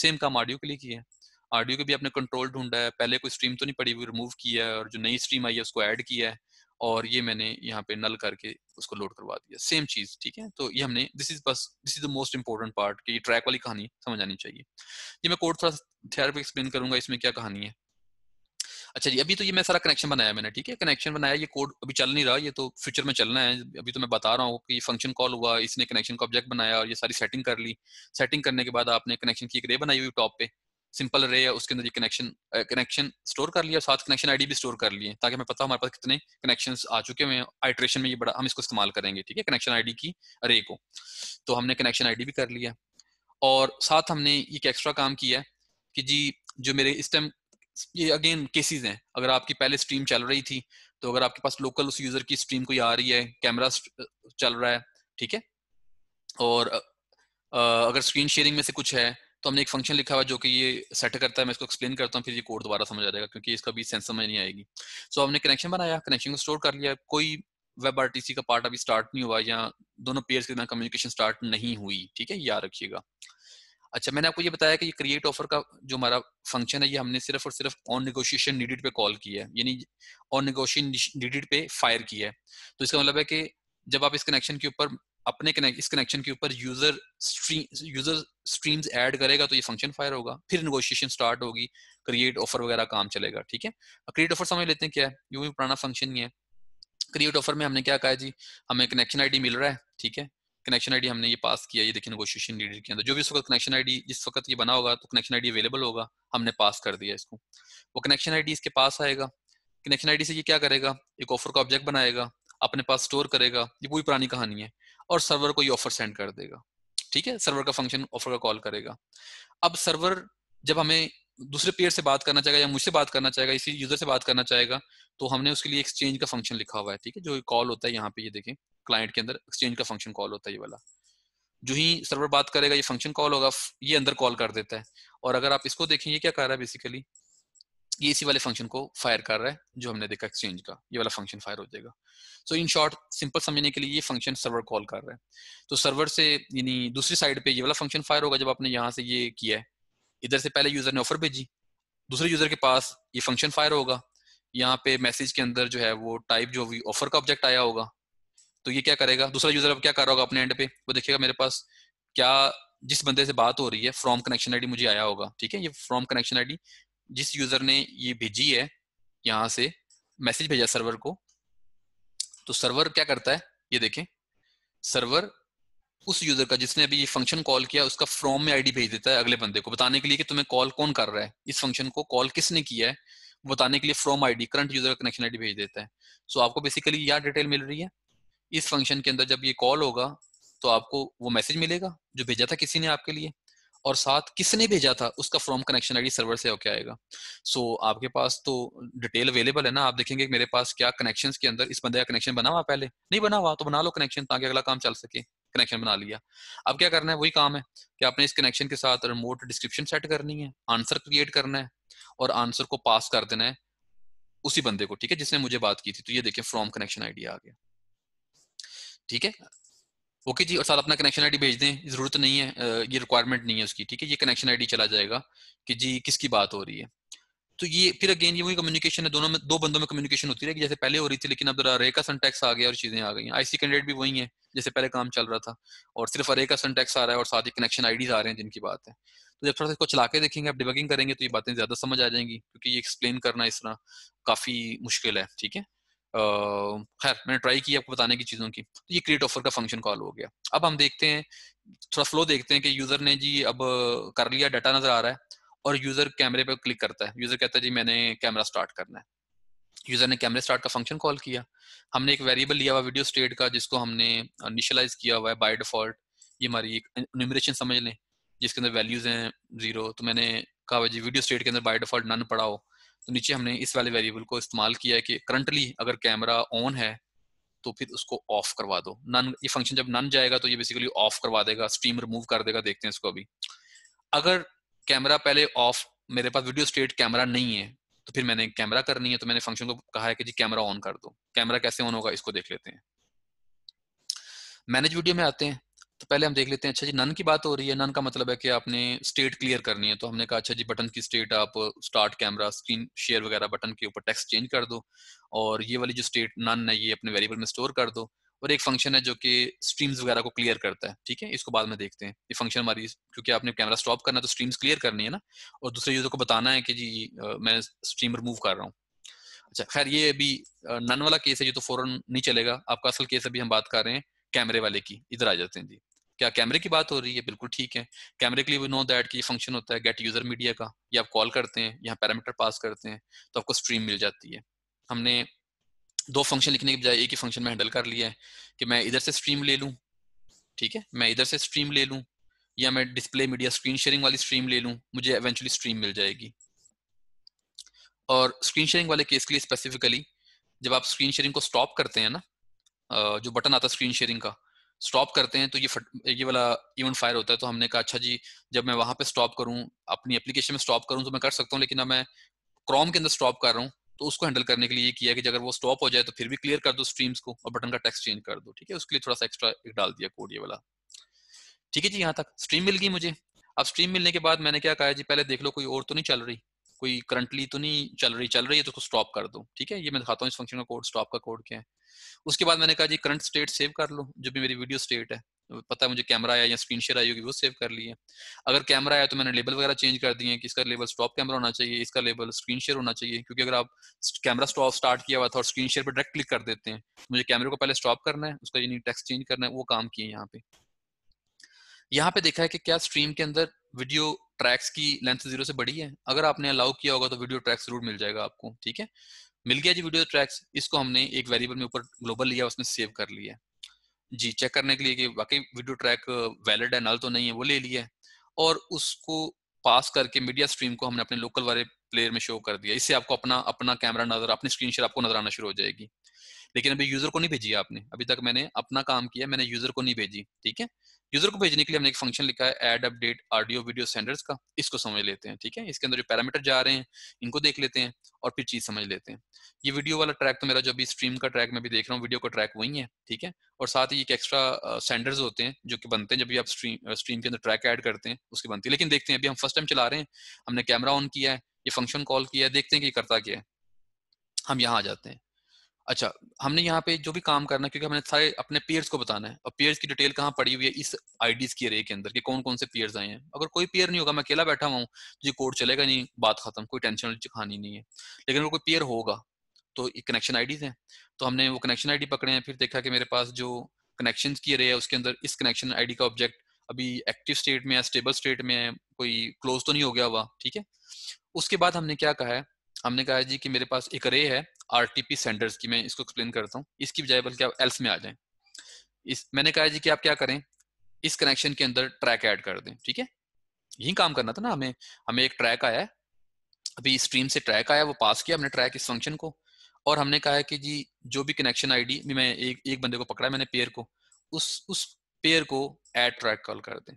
S1: सेम काम ऑडियो के लिए किया है ऑडियो के भी आपने कंट्रोल ढूंढा है पहले कोई स्ट्रीम तो नहीं पड़ी हुई रिमूव किया है और जो नई स्ट्रीम आई है उसको ऐड किया है और ये मैंने यहाँ पे नल करके उसको लोड करवा दिया सेम चीज ठीक है तो ये हमने दिस इज बस this is the most important part कि ट्रैक वाली कहानी समझ आनी चाहिए ये मैं कोड थोड़ा थेरप एक्सप्लेन करूंगा इसमें क्या कहानी है अच्छा जी अभी तो ये मैं सारा कनेक्शन बनाया मैंने ठीक है कनेक्शन बनाया ये कोड अभी चल नहीं रहा ये तो फ्यूचर में चलना है अभी तो मैं बता रहा हूँ कि फंक्शन कॉल हुआ इसने कनेक्शन का ऑब्जेक्ट बनाया और ये सारी सेटिंग कर ली सेटिंग करने के बाद आपने कनेक्शन की एक रे बनाई हुई टॉप पे सिंपल रे है उसके अंदर ये कनेक्शन कनेक्शन स्टोर कर लिया साथ कनेक्शन आईडी भी स्टोर कर लिए ताकि हमें पता हमारे पास कितने कनेक्शन आ चुके हुए हैं आइट्रेशन में ये बड़ा हम इसको इस्तेमाल करेंगे ठीक है कनेक्शन आईडी की रे को तो हमने कनेक्शन आईडी भी कर लिया और साथ हमने एक एक्स्ट्रा काम किया है कि जी जो मेरे इस टाइम ये अगेन केसेज हैं अगर आपकी पहले स्ट्रीम चल रही थी तो अगर आपके पास लोकल उस यूजर की स्ट्रीम कोई आ रही है कैमरा चल रहा है ठीक है और अगर स्क्रीन शेयरिंग में से कुछ है तो हमने एक फंक्शन लिखा हुआ जो कि ये सेट करता है मैं इसको एक्सप्लेन करता हूँ फिर ये कोड दोबारा समझ आ जाएगा क्योंकि इसका भी सेंस समझ नहीं आएगी सो so, हमने कनेक्शन बनाया कनेक्शन को स्टोर कर लिया कोई वेब आर का पार्ट अभी स्टार्ट नहीं हुआ या दोनों पेयर्स के बिना कम्युनिकेशन स्टार्ट नहीं हुई ठीक है याद रखिएगा अच्छा मैंने आपको ये बताया कि ये क्रिएट ऑफर का जो हमारा फंक्शन है ये हमने सिर्फ और सिर्फ ऑन निगोशिएशन नीडिड पे कॉल किया है यानी ऑन निगोशिएशन नीडिड पे फायर किया है तो इसका मतलब है कि जब आप इस कनेक्शन के ऊपर अपने इस कनेक्शन के ऊपर user stream user streams add करेगा तो ये फंक्शन फायर होगा फिर निगोशिएशन स्टार्ट होगी क्रिएट ऑफर वगैरह काम चलेगा ठीक है क्रिएट ऑफर समझ लेते हैं क्या है यू भी पुराना फंक्शन ही है क्रिएट ऑफर में हमने क्या कहा जी हमें कनेक्शन आईडी मिल रहा है ठीक है कनेक्शन आईडी हमने ये पास किया ये देखिए नगोशिएशन लीडर के अंदर जो भी इस वक्त कनेक्शन आईडी जिस वक्त ये बना होगा तो कनेक्शन आईडी अवेलेबल होगा हमने पास कर दिया इसको वो कनेक्शन आईडी इसके पास आएगा कनेक्शन आईडी से ये क्या करेगा एक ऑफर का ऑब्जेक्ट बनाएगा अपने पास स्टोर करेगा ये पूरी पुरानी कहानी है और सर्वर को ये ऑफर सेंड कर देगा ठीक है सर्वर का फंक्शन ऑफर का कॉल करेगा अब सर्वर जब हमें दूसरे पेयर से बात करना चाहेगा या मुझसे बात करना चाहेगा इसी यूजर से बात करना चाहेगा तो हमने उसके लिए एक्सचेंज का फंक्शन लिखा हुआ है ठीक है जो कॉल होता है यहाँ पे ये देखें क्लाइंट के अंदर एक्सचेंज का फंक्शन कॉल होता है ये वाला जो ही सर्वर बात करेगा ये फंक्शन कॉल होगा ये अंदर कॉल कर देता है और अगर आप इसको देखें ये क्या कर रहा है बेसिकली ये इसी वाले फंक्शन को फायर कर रहा है जो हमने देखा एक्सचेंज का ये वाला फंक्शन फायर हो जाएगा सो इन शॉर्ट सिंपल समझने के लिए ये फंक्शन सर्वर कॉल कर रहा है तो सर्वर से यानी दूसरी साइड पे ये वाला फंक्शन फायर होगा जब आपने यहाँ से ये किया है इधर से पहले यूजर ने ऑफर भेजी दूसरे यूजर के पास ये फंक्शन फायर होगा यहाँ पे मैसेज के अंदर जो है वो टाइप जो ऑफर का ऑब्जेक्ट आया होगा तो ये क्या करेगा दूसरा यूजर अब क्या कर रहा होगा अपने एंड पे वो देखिएगा मेरे पास क्या जिस बंदे से बात हो रही है फ्रॉम कनेक्शन आईडी मुझे आया होगा ठीक है ये फ्रॉम कनेक्शन आईडी जिस यूजर ने ये भेजी है यहां से मैसेज भेजा सर्वर को तो सर्वर क्या करता है ये देखें सर्वर उस यूजर का जिसने अभी ये फंक्शन कॉल किया उसका फ्रॉम में आईडी भेज देता है अगले बंदे को बताने के लिए कि तुम्हें कॉल कौन कर रहा है इस फंक्शन को कॉल किसने किया है बताने के लिए फ्रॉम आईडी करंट यूजर का कनेक्शन आईडी भेज देता है सो so, आपको बेसिकली यह डिटेल मिल रही है इस फंक्शन के अंदर जब ये कॉल होगा तो आपको वो मैसेज मिलेगा जो भेजा था किसी ने आपके लिए और साथ किसने भेजा था उसका फ्रॉम कनेक्शन आईडी सर्वर से होके आएगा सो so, आपके पास तो डिटेल अवेलेबल है ना आप देखेंगे मेरे पास क्या कनेक्शन के अंदर इस बंदे का कनेक्शन बना हुआ पहले नहीं बना हुआ तो बना लो कनेक्शन ताकि अगला काम चल सके कनेक्शन बना लिया अब क्या करना है वही काम है कि आपने इस कनेक्शन के साथ रिमोट डिस्क्रिप्शन सेट करनी है आंसर क्रिएट करना है और आंसर को पास कर देना है उसी बंदे को ठीक है जिसने मुझे बात की थी तो ये देखिए फ्रॉम कनेक्शन आईडी आ गया ठीक है ओके जी और साथ अपना कनेक्शन आईडी भेज दें जरूरत नहीं है ये रिक्वायरमेंट नहीं है उसकी ठीक है ये कनेक्शन आईडी चला जाएगा कि जी किसकी बात हो रही है तो ये फिर अगेन ये वही कम्युनिकेशन है दोनों में दो बंदों में कम्युनिकेशन होती रहेगी जैसे पहले हो रही थी लेकिन अब रे का संटेक्स आ गया और चीजें आ गई आईसी कैंडिडेट भी वही है जैसे पहले काम चल रहा था और सिर्फ अरे का संटेक्स आ रहा है और साथ ही कनेक्शन आईडीज आ रहे हैं जिनकी बात है तो जब थोड़ा सा इसको चला के देखेंगे आप डिबगिंग करेंगे तो ये बातें ज्यादा समझ आ जाएंगी क्योंकि ये एक्सप्लेन करना इस तरह काफी मुश्किल है ठीक है खैर मैंने ट्राई की आपको बताने की चीज़ों की तो ये क्रिएट ऑफर का फंक्शन कॉल हो गया अब हम देखते हैं थोड़ा फ्लो देखते हैं कि यूज़र ने जी अब कर लिया डाटा नज़र आ रहा है और यूज़र कैमरे पर क्लिक करता है यूज़र कहता है जी मैंने कैमरा स्टार्ट करना है यूज़र ने कैमरे स्टार्ट का फंक्शन कॉल किया हमने एक वेरिएबल लिया हुआ वीडियो स्टेट का जिसको हमने इनिशलाइज किया हुआ है बाय डिफ़ॉल्ट ये हमारी एक न्यूमरेशन समझ लें जिसके अंदर वैल्यूज़ हैं जीरो तो मैंने कहा जी वीडियो स्टेट के अंदर बाय डिफ़ॉल्ट नन पड़ा हो तो नीचे हमने इस वाले वेरिएबल को इस्तेमाल किया है कि करंटली अगर कैमरा ऑन है तो फिर उसको ऑफ करवा दो नन ये फंक्शन जब नन जाएगा तो ये बेसिकली ऑफ करवा देगा स्ट्रीम रिमूव कर देगा देखते हैं इसको अभी अगर कैमरा पहले ऑफ मेरे पास वीडियो स्टेट कैमरा नहीं है तो फिर मैंने कैमरा करनी है तो मैंने फंक्शन को कहा है कि जी कैमरा ऑन कर दो कैमरा कैसे ऑन होगा इसको देख लेते हैं मैनेज वीडियो में आते हैं तो पहले हम देख लेते हैं अच्छा जी नन की बात हो रही है नन का मतलब है कि आपने स्टेट क्लियर करनी है तो हमने कहा अच्छा जी बटन की स्टेट आप स्टार्ट कैमरा स्क्रीन शेयर वगैरह बटन के ऊपर टेक्स्ट चेंज कर दो और ये वाली जो स्टेट नन है ये अपने वेरिएबल में स्टोर कर दो और एक फंक्शन है जो कि स्ट्रीम्स वगैरह को क्लियर करता है ठीक है इसको बाद में देखते हैं ये फंक्शन हमारी क्योंकि आपने कैमरा स्टॉप करना है तो स्ट्रीम्स क्लियर करनी है ना और दूसरे यूजर को बताना है कि जी मैं स्ट्रीम रिमूव कर रहा हूँ अच्छा खैर ये अभी नन वाला केस है ये तो फौरन नहीं चलेगा आपका असल केस अभी हम बात कर रहे हैं कैमरे वाले की इधर आ जाते हैं जी क्या कैमरे की बात हो रही है बिल्कुल ठीक है कैमरे के लिए वी नो दैट कि फंक्शन होता है गेट यूजर मीडिया का ये आप कॉल करते हैं यहाँ पैरामीटर पास करते हैं तो आपको स्ट्रीम मिल जाती है हमने दो फंक्शन लिखने के बजाय एक ही फंक्शन में हैंडल कर लिया है कि मैं इधर से स्ट्रीम ले लूँ ठीक है मैं इधर से स्ट्रीम ले लूँ या मैं डिस्प्ले मीडिया स्क्रीन शेयरिंग वाली स्ट्रीम ले लूँ मुझे एवेंचुअली स्ट्रीम मिल जाएगी और स्क्रीन शेयरिंग वाले केस के लिए स्पेसिफिकली जब आप स्क्रीन शेयरिंग को स्टॉप करते हैं ना जो बटन आता है स्क्रीन शेयरिंग का स्टॉप करते हैं तो ये फट, ये वाला इवन फायर होता है तो हमने कहा अच्छा जी जब मैं वहां पे स्टॉप करूं अपनी एप्लीकेशन में स्टॉप करूं तो मैं कर सकता हूं लेकिन अब मैं क्रोम के अंदर स्टॉप कर रहा हूं तो उसको हैंडल करने के लिए ये किया कि अगर वो स्टॉप हो जाए तो फिर भी क्लियर कर दो स्ट्रीम्स को और बटन का टेक्स्ट चेंज कर दो ठीक है उसके लिए थोड़ा सा एक्स्ट्रा एक डाल दिया कोड ये वाला ठीक है जी यहाँ तक स्ट्रीम मिल गई मुझे अब स्ट्रीम मिलने के बाद मैंने क्या कहा जी पहले देख लो कोई और तो नहीं चल रही कोई करंटली तो नहीं चल रही चल रही है तो उसको स्टॉप कर दो ठीक है ये मैं दिखाता हूँ इस फंक्शन का कोड स्टॉप का कोड क्या है उसके बाद मैंने कहा जी करंट स्टेट सेव कर लो जो भी मेरी वीडियो स्टेट है पता है मुझे कैमरा आया या स्क्रीन शेयर आई होगी वो सेव कर ली है अगर कैमरा आया तो मैंने लेबल वगैरह चेंज कर दिए कि इसका लेबल स्टॉप कैमरा होना चाहिए इसका लेबल स्क्रीन शेयर होना चाहिए क्योंकि अगर आप कैमरा स्टॉप स्टार्ट किया हुआ था और स्क्रीन शेयर पर डायरेक्ट क्लिक कर देते हैं तो मुझे कैमरे को पहले स्टॉप करना है उसका यानी टेक्स चेंज करना है वो काम किए यहाँ पे यहाँ पे देखा है कि क्या स्ट्रीम के अंदर वीडियो ट्रैक्स की लेंथ जीरो से बड़ी है अगर आपने अलाउ किया होगा तो वीडियो ट्रैक्स जरूर मिल जाएगा आपको ठीक है मिल गया जी वीडियो ट्रैक्स इसको हमने एक वेरिएबल में ऊपर ग्लोबल लिया उसमें सेव कर लिया जी चेक करने के लिए कि वाकई वीडियो ट्रैक वैलिड है नल तो नहीं है वो ले लिया और उसको पास करके मीडिया स्ट्रीम को हमने अपने लोकल वाले प्लेयर में शो कर दिया इससे आपको अपना अपना कैमरा नजर अपनी स्क्रीन शेयर आपको नजर आना शुरू हो जाएगी लेकिन अभी यूजर को नहीं भेजी आपने अभी तक मैंने अपना काम किया मैंने यूजर को नहीं भेजी ठीक है यूजर को भेजने के लिए हमने एक फंक्शन लिखा है add update audio video standards का इसको समझ लेते हैं ठीक है इसके अंदर जो पैरामीटर जा रहे हैं इनको देख लेते हैं और फिर चीज समझ लेते हैं ये वीडियो वाला ट्रैक तो मेरा जो अभी स्ट्रीम का ट्रैक मैं भी देख रहा हूँ वीडियो का ट्रैक वही है ठीक है और साथ ही एक एक्स्ट्रा स्टैंडर्ड्स होते हैं जो कि बनते हैं जब भी आप स्ट्रीम स्ट्रीम के अंदर ट्रैक ऐड करते हैं उसकी बनती है लेकिन देखते हैं अभी हम फर्स्ट टाइम चला रहे हैं हमने कैमरा ऑन किया है ये फंक्शन कॉल किया है देखते हैं कि करता क्या है हम यहाँ आ जाते हैं अच्छा हमने यहाँ पे जो भी काम करना है क्योंकि हमने सारे अपने पेयर्स को बताना है और पेयर्स की डिटेल कहाँ पड़ी हुई है इस आईडीज की रे के अंदर कि कौन कौन से पेयर्स आए हैं अगर कोई पेयर नहीं होगा मैं अकेला बैठा हुआ हूँ ये कोड चलेगा नहीं बात खत्म कोई टेंशन कहानी नहीं है लेकिन अगर कोई पेयर होगा तो कनेक्शन आईडीज है तो हमने वो कनेक्शन आईडी पकड़े हैं फिर देखा कि मेरे पास जो कनेक्शन की रे है उसके अंदर इस कनेक्शन आईडी का ऑब्जेक्ट अभी एक्टिव स्टेट में है स्टेबल स्टेट में है कोई क्लोज तो नहीं हो गया हुआ ठीक है उसके बाद हमने क्या कहा है हमने कहा है जी कि मेरे पास एक रे है आरटीपी सेंडर्स की मैं इसको एक्सप्लेन करता हूँ इसकी बजाय बल्कि आप एल्स में आ जाए इस मैंने कहा जी कि आप क्या करें इस कनेक्शन के अंदर ट्रैक ऐड कर दें ठीक है यही काम करना था ना हमें हमें एक ट्रैक आया है अभी स्ट्रीम से ट्रैक आया वो पास किया हमने ट्रैक इस फंक्शन को और हमने कहा है कि जी जो भी कनेक्शन आईडी डी मैं एक एक बंदे को पकड़ा मैंने पेयर को उस उस पेयर को एड ट्रैक कॉल कर दें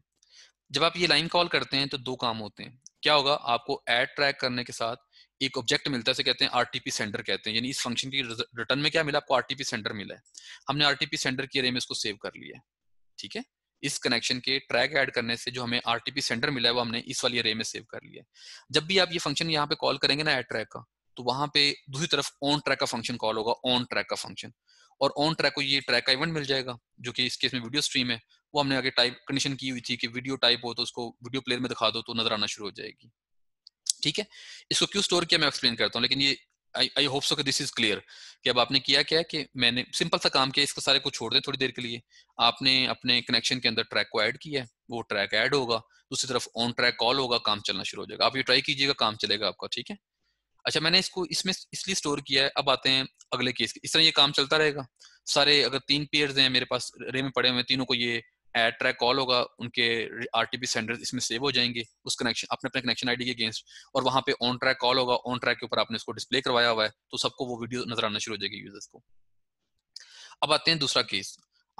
S1: जब आप ये लाइन कॉल करते हैं तो दो काम होते हैं क्या होगा आपको एड ट्रैक करने के साथ एक ऑब्जेक्ट मिलता है कहते हैं आरटीपी सेंटर कहते हैं यानी इस फंक्शन की रिटर्न में क्या मिला आपको आरटीपी सेंटर मिला है हमने आरटीपी सेंटर की अरे में इसको सेव कर लिया ठीक है इस कनेक्शन के ट्रैक ऐड करने से जो हमें आरटीपी सेंटर मिला है वो हमने इस वाली रे में सेव कर लिया है जब भी आप ये फंक्शन यहाँ पे कॉल करेंगे ना एड ट्रैक का तो वहां पे दूसरी तरफ ऑन ट्रैक का फंक्शन कॉल होगा ऑन ट्रैक का फंक्शन और ऑन ट्रैक को ये ट्रैक का इवेंट मिल जाएगा जो कि इस केस में वीडियो स्ट्रीम है वो हमने आगे टाइप कंडीशन की हुई थी कि वीडियो टाइप हो तो उसको वीडियो प्लेयर में दिखा दो तो नजर आना शुरू हो जाएगी ठीक है इसको क्यों स्टोर किया मैं एक्सप्लेन करता हूँ लेकिन ये आई होप सो कि दिस इज क्लियर कि अब आपने किया क्या कि मैंने सिंपल सा काम किया इसको सारे को छोड़ दें थोड़ी देर के लिए आपने अपने कनेक्शन के अंदर ट्रैक को ऐड किया है वो ट्रैक ऐड होगा दूसरी तरफ ऑन ट्रैक कॉल होगा काम चलना शुरू हो जाएगा आप ये ट्राई कीजिएगा काम चलेगा आपका ठीक है अच्छा मैंने इसको इसमें इसलिए स्टोर किया है अब आते हैं अगले केस इस तरह ये काम चलता रहेगा सारे अगर तीन पेयर्स हैं मेरे पास रे में पड़े हुए तीनों को ये एड ट्रैक कॉल होगा उनके आरटीपी सेंडर इसमें सेव हो जाएंगे उस कनेक्शन अपने अपने कनेक्शन आईडी के अगेंस्ट और वहां पे ऑन ट्रैक कॉल होगा ऑन ट्रैक के ऊपर आपने इसको डिस्प्ले करवाया हुआ है तो सबको वो वीडियो नजर आना शुरू हो जाएगी यूजर्स को अब आते हैं दूसरा केस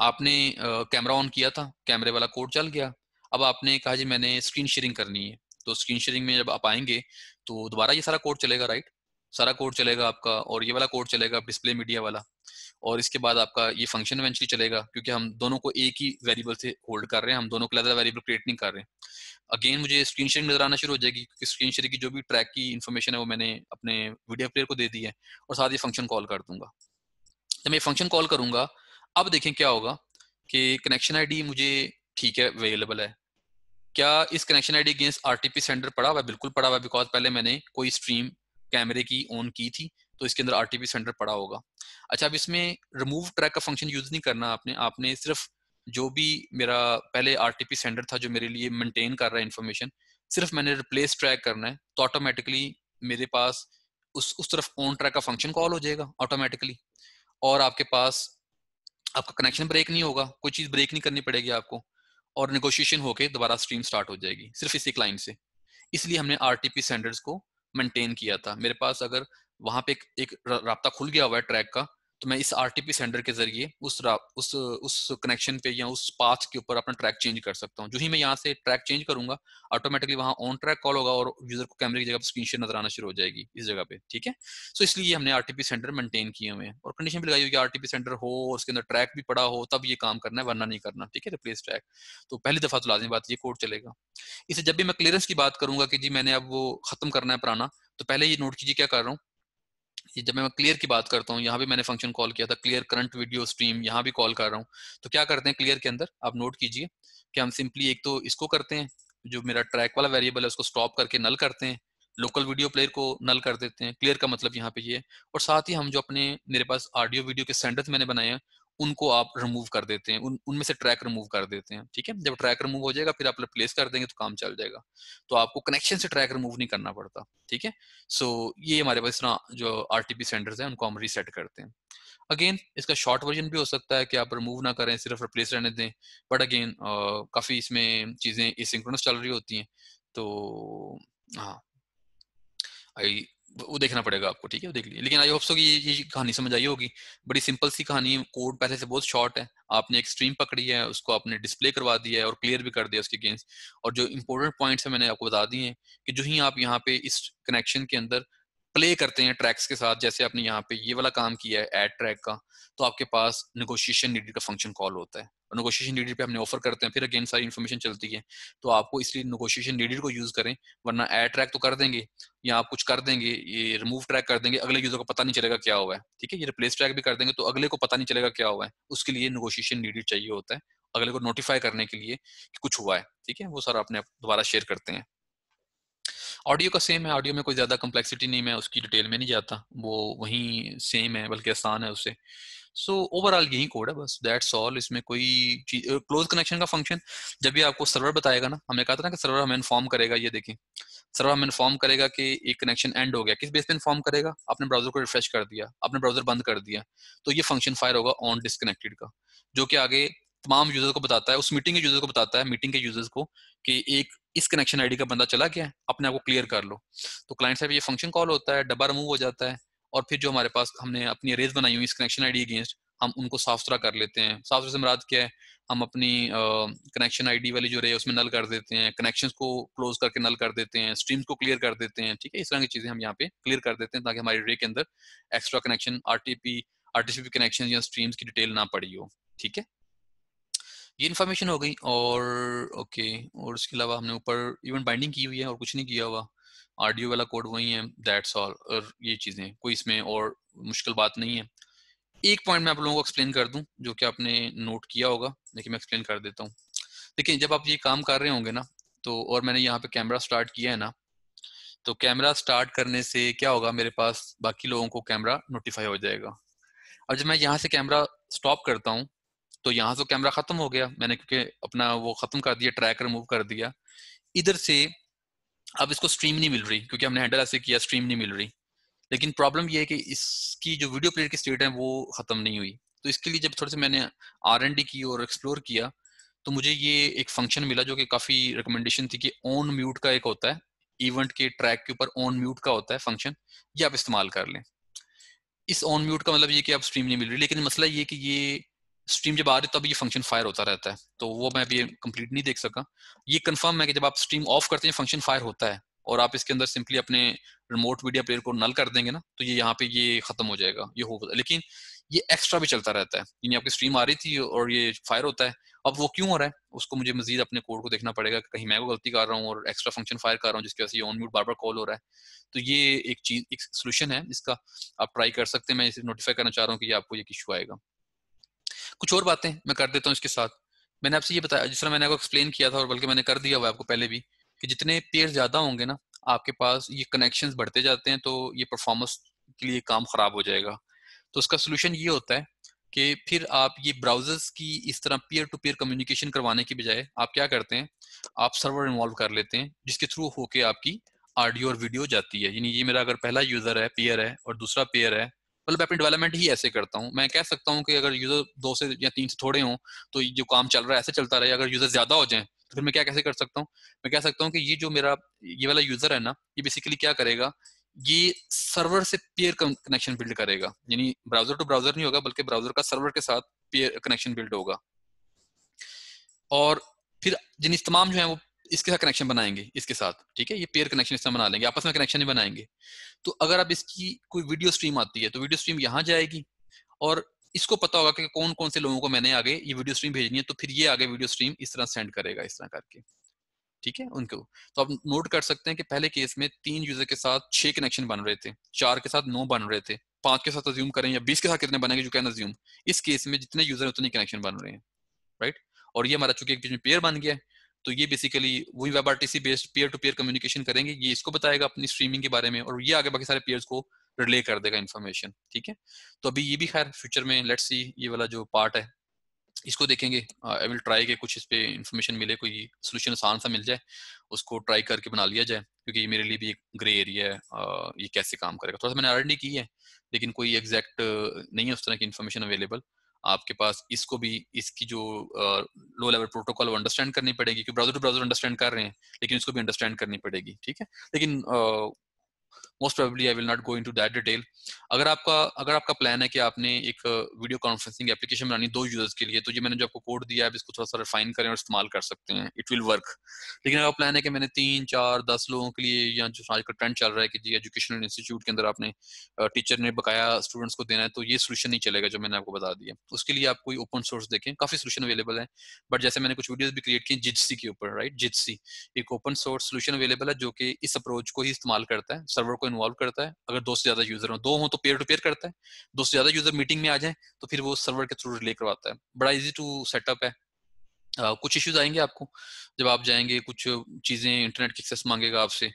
S1: आपने कैमरा ऑन किया था कैमरे वाला कोड चल गया अब आपने कहा जी मैंने स्क्रीन शेयरिंग करनी है तो स्क्रीन शेयरिंग में जब आप आएंगे तो दोबारा ये सारा कोड चलेगा राइट सारा कोड चलेगा आपका और ये वाला कोड चलेगा डिस्प्ले मीडिया वाला और इसके बाद आपका ये फंक्शन इवेंचुअली चलेगा क्योंकि हम दोनों को एक ही वेरिएबल से होल्ड कर रहे हैं हम दोनों को अलग वेरिएबल क्रिएट नहीं कर रहे हैं अगेन मुझे स्क्रीन शेयरिंग नजर आना शुरू हो जाएगी क्योंकि स्क्रीन शेयरिंग की जो भी ट्रैक की इन्फॉर्मेशन है वो मैंने अपने वीडियो प्लेयर को दे दी है और साथ ही फंक्शन कॉल कर दूंगा जब मैं फंक्शन कॉल करूंगा अब देखें क्या होगा कि कनेक्शन डी मुझे ठीक है अवेलेबल है क्या इस connection ID against RTP sender पड़ा हुआ है बिल्कुल पड़ा हुआ है बिकॉज पहले मैंने कोई स्ट्रीम कैमरे की ऑन की थी तो इसके अंदर आरटीपी सेंटर पड़ा होगा अच्छा अब इसमें रिमूव ट्रैक का फंक्शन यूज नहीं करना आपने आपने सिर्फ जो भी मेरा पहले आरटीपी सेंटर था जो मेरे लिए मेंटेन कर रहा है इन्फॉर्मेशन सिर्फ मैंने रिप्लेस ट्रैक करना है तो ऑटोमेटिकली मेरे पास उस उस तरफ ऑन ट्रैक का फंक्शन कॉल हो जाएगा ऑटोमेटिकली और आपके पास आपका कनेक्शन ब्रेक नहीं होगा कोई चीज ब्रेक नहीं करनी पड़ेगी आपको और निगोशिएशन होके दोबारा स्ट्रीम स्टार्ट हो जाएगी सिर्फ इसी क्लाइंट से इसलिए हमने आर टी सेंडर्स को मेंटेन किया था मेरे पास अगर वहां पे एक, एक रास्ता खुल गया हुआ है ट्रैक का तो मैं इस आरटीपी सेंडर के जरिए उस उस उस कनेक्शन पे या उस पाथ के ऊपर अपना ट्रैक चेंज कर सकता हूँ जो ही मैं यहाँ से ट्रैक चेंज करूंगा ऑटोमेटिकली वहाँ ऑन ट्रैक कॉल होगा और यूजर को कैमरे की जगह स्क्रीन नजर आना शुरू हो जाएगी इस जगह पे ठीक है सो इसलिए हमने आरटीपी सेंटर मेंटेन किए हुए हैं और कंडीशन भी लगाई हुई है आरटीपी सेंटर हो और उसके अंदर ट्रैक भी पड़ा हो तब ये काम करना है वरना नहीं करना ठीक है रिप्लेस ट्रैक तो पहली दफा तो लाजमी बात ये कोर्ट चलेगा इसे जब भी मैं क्लियरेंस की बात करूंगा कि जी मैंने अब वो खत्म करना है पुराना तो पहले ये नोट कीजिए क्या कर रहा हूँ जब मैं क्लियर की बात करता हूँ यहाँ भी मैंने फंक्शन कॉल किया था क्लियर करंट वीडियो स्ट्रीम यहाँ भी कॉल कर रहा हूँ तो क्या करते हैं क्लियर के अंदर आप नोट कीजिए कि हम सिंपली एक तो इसको करते हैं जो मेरा ट्रैक वाला वेरिएबल है उसको स्टॉप करके नल करते हैं लोकल वीडियो प्लेयर को नल कर देते हैं क्लियर का मतलब यहाँ पे ये और साथ ही हम जो अपने मेरे पास ऑडियो वीडियो के सेंडर्स मैंने बनाए हैं उनको आप रिमूव कर देते हैं उन उनमें से ट्रैक रिमूव कर देते हैं ठीक है जब ट्रैक रिमूव हो जाएगा फिर आप रिप्लेस कर देंगे तो काम चल जाएगा तो आपको कनेक्शन से ट्रैक रिमूव नहीं करना पड़ता ठीक है सो ये हमारे पास ना जो आर टी सेंटर्स हैं उनको हम रीसेट करते हैं अगेन इसका शॉर्ट वर्जन भी हो सकता है कि आप रिमूव ना करें सिर्फ रिप्लेस रहने दें बट अगेन काफ़ी इसमें चीज़ें इसिंक्रोनस चल रही होती हैं तो हाँ आई वो देखना पड़ेगा आपको ठीक है देख लीजिए लेकिन आई होप सो कि ये कहानी समझ आई होगी बड़ी सिंपल सी कहानी कोड पहले से बहुत शॉर्ट है आपने एक स्ट्रीम पकड़ी है उसको आपने डिस्प्ले करवा दिया है और क्लियर भी कर दिया उसके गेंस और जो इंपॉर्टेंट पॉइंट्स है मैंने आपको बता दिए हैं कि जो ही आप यहाँ पे इस कनेक्शन के अंदर प्ले करते हैं ट्रैक्स के साथ जैसे आपने यहाँ पे ये वाला काम किया है एड ट्रैक का तो आपके पास निगोशिएशन नीडेड का फंक्शन कॉल होता है और नगोशिएशन लीडर पे हमने ऑफर करते हैं फिर अगेन सारी इन्फॉर्मेशन चलती है तो आपको इसलिए नगोशिएशन लीडर को यूज करें वरना एड ट्रैक तो कर देंगे या आप कुछ कर देंगे ये रिमूव ट्रैक कर देंगे अगले यूजर को पता नहीं चलेगा क्या हुआ है ठीक है ये रिप्लेस ट्रैक भी कर देंगे तो अगले को पता नहीं चलेगा क्या हुआ है उसके लिए नगोशिएशन लीडर चाहिए होता है अगले को नोटिफाई करने के लिए कि कुछ हुआ है ठीक है वो सर आपने दोबारा शेयर करते हैं ऑडियो का सेम है ऑडियो में कोई ज्यादा कम्प्लेक्सिटी नहीं मैं उसकी डिटेल में नहीं जाता वो वहीं सेम है बल्कि आसान है उससे सो ओवरऑल यही कोड है बस दैट्स ऑल इसमें कोई क्लोज कनेक्शन का फंक्शन जब भी आपको सर्वर बताएगा ना हमने कहा था ना कि सर्वर हमें इन्फॉर्म करेगा ये देखें सर्वर हमें इन्फॉर्म करेगा कि एक कनेक्शन एंड हो गया किस बेस पे इन्फॉर्म करेगा अपने ब्राउजर को रिफ्रेश कर दिया अपने ब्राउजर बंद कर दिया तो ये फंक्शन फायर होगा ऑन डिसकनेक्टेड का जो कि आगे तमाम यूजर को बताता है उस मीटिंग के यूजर को बताता है मीटिंग के यूजर्स को कि एक इस कनेक्शन आईडी का बंदा चला गया अपने आप को क्लियर कर लो तो क्लाइंट साहब ये फंक्शन कॉल होता है डब्बा रिमूव हो जाता है और फिर जो हमारे पास हमने अपनी रेज बनाई हुई इस कनेक्शन आईडी अगेंस्ट हम उनको साफ सुथरा कर लेते हैं साफ सुथरा से मराद क्या है हम अपनी कनेक्शन आईडी वाली जो रे उसमें नल कर देते हैं कनेक्शन को क्लोज करके नल कर देते हैं स्ट्रीम्स को क्लियर कर देते हैं ठीक है इस तरह की चीज़ें हम यहाँ पे क्लियर कर देते हैं ताकि हमारे रे के अंदर extra connection RTP RTCP connection या स्ट्रीम्स की डिटेल ना पड़ी हो ठीक है ये इन्फॉर्मेशन हो गई और ओके और इसके अलावा हमने ऊपर इवन बाइंडिंग की हुई है और कुछ नहीं किया हुआ ऑडियो वाला कोड वही है दैट्स ऑल और ये चीज़ें कोई इसमें और मुश्किल बात नहीं है एक पॉइंट मैं आप लोगों को एक्सप्लेन कर दूं जो कि आपने नोट किया होगा देखिए मैं एक्सप्लेन कर देता हूँ देखिए जब आप ये काम कर रहे होंगे ना तो और मैंने यहाँ पे कैमरा स्टार्ट किया है ना तो कैमरा स्टार्ट करने से क्या होगा मेरे पास बाकी लोगों को कैमरा नोटिफाई हो जाएगा और जब मैं यहाँ से कैमरा स्टॉप करता हूँ तो यहाँ से कैमरा खत्म हो गया मैंने क्योंकि अपना वो खत्म कर दिया ट्रैक रिमूव कर दिया इधर से अब इसको स्ट्रीम नहीं मिल रही क्योंकि हमने हैंडल ऐसे किया स्ट्रीम नहीं मिल रही लेकिन प्रॉब्लम ये है कि इसकी जो वीडियो प्लेयर की स्टेट है वो ख़त्म नहीं हुई तो इसके लिए जब थोड़े से मैंने आर एन डी की और एक्सप्लोर किया तो मुझे ये एक फंक्शन मिला जो कि काफ़ी रिकमेंडेशन थी कि ऑन म्यूट का एक होता है इवेंट के ट्रैक के ऊपर ऑन म्यूट का होता है फंक्शन ये आप इस्तेमाल कर लें इस ऑन म्यूट का मतलब ये कि आप स्ट्रीम नहीं मिल रही लेकिन मसला ये कि ये स्ट्रीम जब आ रही तो अभी ये फंक्शन फायर होता रहता है तो वो मैं अभी कंप्लीट नहीं देख सका ये कंफर्म है कि जब आप स्ट्रीम ऑफ करते हैं फंक्शन फायर होता है और आप इसके अंदर सिंपली अपने रिमोट मीडिया प्लेयर को नल कर देंगे ना तो ये यहाँ पे ये खत्म हो जाएगा ये हो लेकिन ये एक्स्ट्रा भी चलता रहता है यानी आपकी स्ट्रीम आ रही थी और ये फायर होता है अब वो क्यों हो रहा है उसको मुझे मजीद अपने कोड को देखना पड़ेगा कहीं मैं वो गलती कर रहा हूँ और एक्स्ट्रा फंक्शन फायर कर रहा हूँ जिसकी वजह से ऑन म्यूट बार बार कॉल हो रहा है तो ये एक चीज एक सोल्यूशन है इसका आप ट्राई कर सकते हैं मैं इसे नोटिफाई करना चाह रहा हूँ कि आपको ये इशू आएगा कुछ और बातें मैं कर देता हूँ इसके साथ मैंने आपसे ये बताया जिस तरह मैंने आपको एक्सप्लेन किया था और बल्कि मैंने कर दिया हुआ आपको पहले भी कि जितने पेयर ज्यादा होंगे ना आपके पास ये कनेक्शन बढ़ते जाते हैं तो ये परफॉर्मेंस के लिए काम खराब हो जाएगा तो उसका सोल्यूशन ये होता है कि फिर आप ये ब्राउजर्स की इस तरह पेयर टू पेयर कम्युनिकेशन करवाने की बजाय आप क्या करते हैं आप सर्वर इन्वॉल्व कर लेते हैं जिसके थ्रू होके आपकी ऑडियो और वीडियो जाती है यानी ये मेरा अगर पहला यूजर है पेयर है और दूसरा पेयर है मतलब अपनी डेवलपमेंट ही ऐसे करता हूँ मैं कह सकता हूँ कि अगर यूजर दो से या तीन से थोड़े हों तो ये जो काम चल रहा है ऐसे चलता रहे अगर यूजर ज्यादा हो जाए तो फिर मैं क्या कैसे कर सकता हूँ मैं कह सकता हूँ कि ये जो मेरा ये वाला यूजर है ना ये बेसिकली क्या करेगा ये सर्वर से पेयर कनेक्शन बिल्ड करेगा यानी ब्राउजर टू ब्राउजर नहीं होगा बल्कि ब्राउजर का सर्वर के साथ पेयर कनेक्शन बिल्ड होगा और फिर जिन तमाम जो है वो इसके साथ कनेक्शन बनाएंगे इसके साथ ठीक है ये पेयर कनेक्शन इस बना लेंगे आपस में कनेक्शन नहीं बनाएंगे तो अगर अब इसकी कोई वीडियो स्ट्रीम आती है तो वीडियो स्ट्रीम यहाँ जाएगी और इसको पता होगा कि कौन कौन से लोगों को मैंने आगे ये वीडियो स्ट्रीम भेजनी है तो फिर ये आगे वीडियो स्ट्रीम इस तरह सेंड करेगा इस तरह करके ठीक है उनको तो आप नोट कर सकते हैं कि पहले केस में तीन यूजर के साथ छह कनेक्शन बन रहे थे चार के साथ नौ बन रहे थे पांच के साथ अज्यूम करें या बीस के साथ कितने बनेंगे जो कैन अज्यूम इस केस में जितने यूजर उतने कनेक्शन बन रहे हैं राइट और ये हमारा चूंकि एक बीच में पेयर बन गया है तो ये बेसिकली वही web RTC based pair to pair communication करेंगे ये इसको बताएगा अपनी स्ट्रीमिंग के बारे में और ये आगे बाकी सारे पेयर्स को रिले कर देगा इन्फॉर्मेशन ठीक है तो अभी ये भी खैर फ्यूचर में लेट्स सी ये वाला जो पार्ट है इसको देखेंगे आई विल ट्राई के कुछ इस पे इन्फॉर्मेशन मिले कोई सोल्यूशन आसान सा मिल जाए उसको ट्राई करके बना लिया जाए क्योंकि ये मेरे लिए भी एक ग्रे एरिया है आ, uh, ये कैसे काम करेगा थोड़ा सा मैंने आर की है लेकिन कोई एग्जैक्ट uh, नहीं है उस तरह की इन्फॉर्मेशन अवेलेबल आपके पास इसको भी इसकी जो लो लेवल प्रोटोकॉल वो अंडरस्टैंड करनी पड़ेगी क्योंकि ब्राउजर टू ब्राउजर अंडरस्टैंड कर रहे हैं लेकिन इसको भी अंडरस्टैंड करनी पड़ेगी ठीक है लेकिन most probably I will not go into that detail अगर आपका अगर आपका प्लान है कि आपने एक वीडियो कॉन्फ्रेंसिंग एप्लीकेशन बनानी दो यूजर्स के लिए तो ये मैंने जो आपको कोड दिया है इसको थोड़ा सा रिफाइन करें और इस्तेमाल कर सकते हैं इट विल वर्क लेकिन अगर प्लान है कि मैंने तीन चार दस लोगों के लिए या जो आज का ट्रेंड चल रहा है कि जी एजुकेशनल इंस्टीट्यूट के अंदर आपने टीचर uh, ने बकाया स्टूडेंट्स को देना है तो ये सोल्यूशन नहीं चलेगा जो मैंने आपको बता दिया उसके लिए आप कोई ओपन सोर्स देखें काफी सोल्यूशन अवेलेबल है बट जैसे मैंने कुछ वीडियोस भी क्रिएट की जिटसी के ऊपर राइट जिटसी एक ओपन सोर्स सोल्यूशन अवेलेबल है जो कि इस अप्रोच को ही इस्तेमाल करता है सर्वर को इन्वॉल्व करता है अगर दो से ज्यादा यूजर हो दो हो तो पेयर टू पेयर करता है दो से ज्यादा यूजर मीटिंग में आ जाए तो फिर वो सर्वर के थ्रू रिले करवाता है बड़ा इजी टू सेटअप है Uh, कुछ इश्यूज आएंगे आपको जब आप जाएंगे कुछ चीजें इंटरनेट की एक्सेस मांगेगा आपसे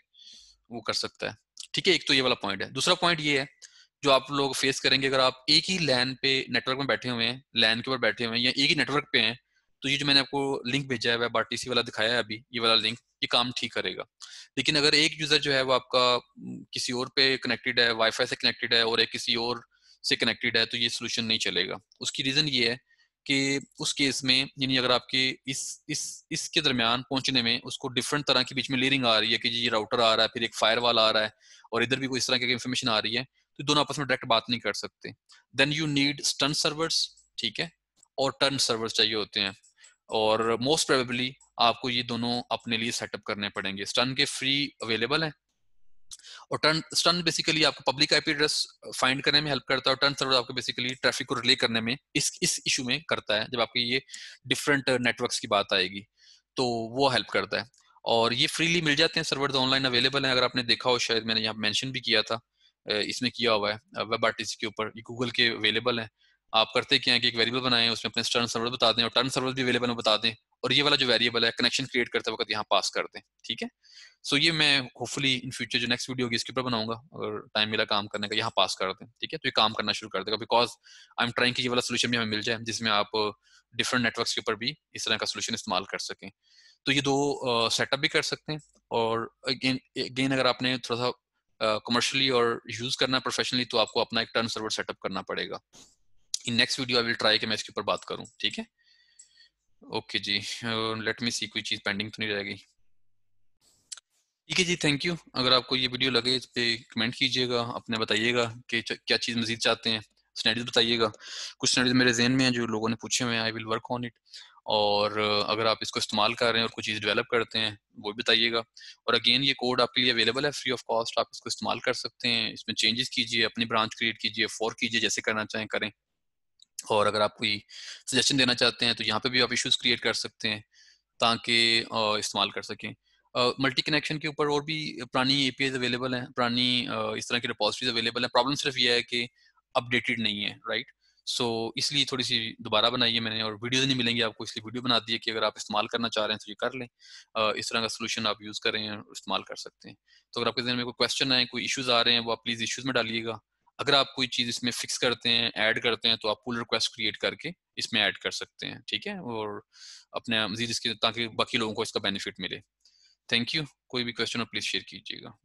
S1: वो कर सकता है ठीक है एक तो ये वाला पॉइंट है दूसरा पॉइंट ये है जो आप लोग फेस करेंगे अगर आप एक ही लैन पे नेटवर्क में बैठे हुए हैं लैन के ऊपर बैठे हुए हैं या एक ही नेटवर्क पे हैं तो ये जो मैंने आपको लिंक भेजा है वेब आर वाला दिखाया है अभी ये वाला लिंक ये काम ठीक करेगा लेकिन अगर एक यूजर जो है वो आपका किसी और पे कनेक्टेड है वाईफाई से कनेक्टेड है और एक किसी और से कनेक्टेड है तो ये सोल्यूशन नहीं चलेगा उसकी रीजन ये है कि उस केस में यानी अगर आपके इस इस इसके दरमियान पहुंचने में उसको डिफरेंट तरह की बीच में लीरिंग आ रही है कि ये राउटर आ रहा है फिर एक फायर आ रहा है और इधर भी कोई इस तरह की इन्फॉर्मेशन आ रही है तो दोनों आपस में डायरेक्ट बात नहीं कर सकते then you need STUN servers ठीक है और टर्न सर्वर्स चाहिए होते हैं और मोस्ट प्रोबेबली आपको ये दोनों अपने लिए सेटअप करने पड़ेंगे स्टन के फ्री अवेलेबल है और टर्न स्टन बेसिकली आपको पब्लिक आईपी एड्रेस फाइंड करने में हेल्प करता है और टर्न सर्वर आपको बेसिकली ट्रैफिक को रिले करने में इस इस इशू में करता है जब आपकी ये डिफरेंट नेटवर्क्स की बात आएगी तो वो हेल्प करता है और ये फ्रीली मिल जाते हैं सर्वर ऑनलाइन अवेलेबल है अगर आपने देखा हो शायद मैंने यहाँ मैंशन भी किया था इसमें किया हुआ है वेब आर्टिस्ट के ऊपर गूगल के अवेलेबल है आप करते क्या है कि एक वेरिएबल बनाएं उसमें अपने टर्न सर्वर बता दें और टर्न सर्वर भी अवेलेबल बता दें और ये वाला जो वेरिएबल है कनेक्शन क्रिएट करते वक्त यहाँ पास कर दें ठीक है सो so ये मैं होपफुली इन फ्यूचर जो नेक्स्ट वीडियो होगी इसके ऊपर बनाऊंगा और टाइम मिला काम करने का यहाँ पास कर दें ठीक है तो ये काम करना शुरू कर देगा बिकॉज आई एम ट्राइंग की ये वाला सोल्यूशन भी हमें मिल जाए जिसमें आप डिफरेंट नेटवर्क के ऊपर भी इस तरह का सोल्यूशन इस्तेमाल कर सकें तो ये दो सेटअप uh, भी कर सकते हैं और अगेन अगेन अगर आपने थोड़ा सा कमर्शली uh, और यूज करना प्रोफेशनली तो आपको अपना एक टर्न सर्वर सेटअप करना पड़ेगा in next video I will try कि मैं इसके ऊपर बात करूं ठीक है ओके जी लेट मी सी कोई चीज पेंडिंग तो नहीं रहेगी ठीक है जी थैंक यू अगर आपको ये वीडियो लगे इस पे कमेंट कीजिएगा अपने बताइएगा कि क्या चीज़ मजीद चाहते हैं स्टडीज बताइएगा कुछ स्टडीज मेरे जेहन में हैं जो लोगों ने पूछे हुए हैं I will work on it और uh, अगर आप इसको इस्तेमाल कर रहे हैं और कोई चीज़ डेवलप करते हैं वो भी बताइएगा और अगेन ये कोड आपके लिए अवेलेबल है फ्री ऑफ कॉस्ट आप इसको इस्तेमाल कर सकते हैं इसमें चेंजेस कीजिए अपनी ब्रांच क्रिएट कीजिए फोर कीजिए जैसे करना चाहें करें और अगर आप कोई सजेशन देना चाहते हैं तो यहाँ पे भी आप इश्यूज क्रिएट कर सकते हैं ताकि इस्तेमाल कर सकें मल्टी कनेक्शन के ऊपर और भी पुरानी ए अवेलेबल हैं पुरानी इस तरह की रिपोजिटरीज अवेलेबल हैं प्रॉब्लम सिर्फ ये है कि अपडेटेड नहीं है राइट सो so, इसलिए थोड़ी सी दोबारा बनाई है मैंने और वीडियोज नहीं मिलेंगी आपको इसलिए वीडियो बना दी है कि अगर आप इस्तेमाल करना चाह रहे हैं तो ये कर लें uh, इस तरह का सोल्यूशन आप यूज़ करें और इस्तेमाल कर सकते हैं तो अगर आपके जहन में कोई क्वेश्चन आए कोई इशूज़ आ रहे हैं वो आप प्लीज़ इशूज़ में डालिएगा अगर आप कोई चीज इसमें फिक्स करते हैं ऐड करते हैं तो आप पुल रिक्वेस्ट क्रिएट करके इसमें ऐड कर सकते हैं ठीक है और अपने मजीद इसके ताकि बाकी लोगों को इसका बेनिफिट मिले थैंक यू कोई भी क्वेश्चन हो प्लीज शेयर कीजिएगा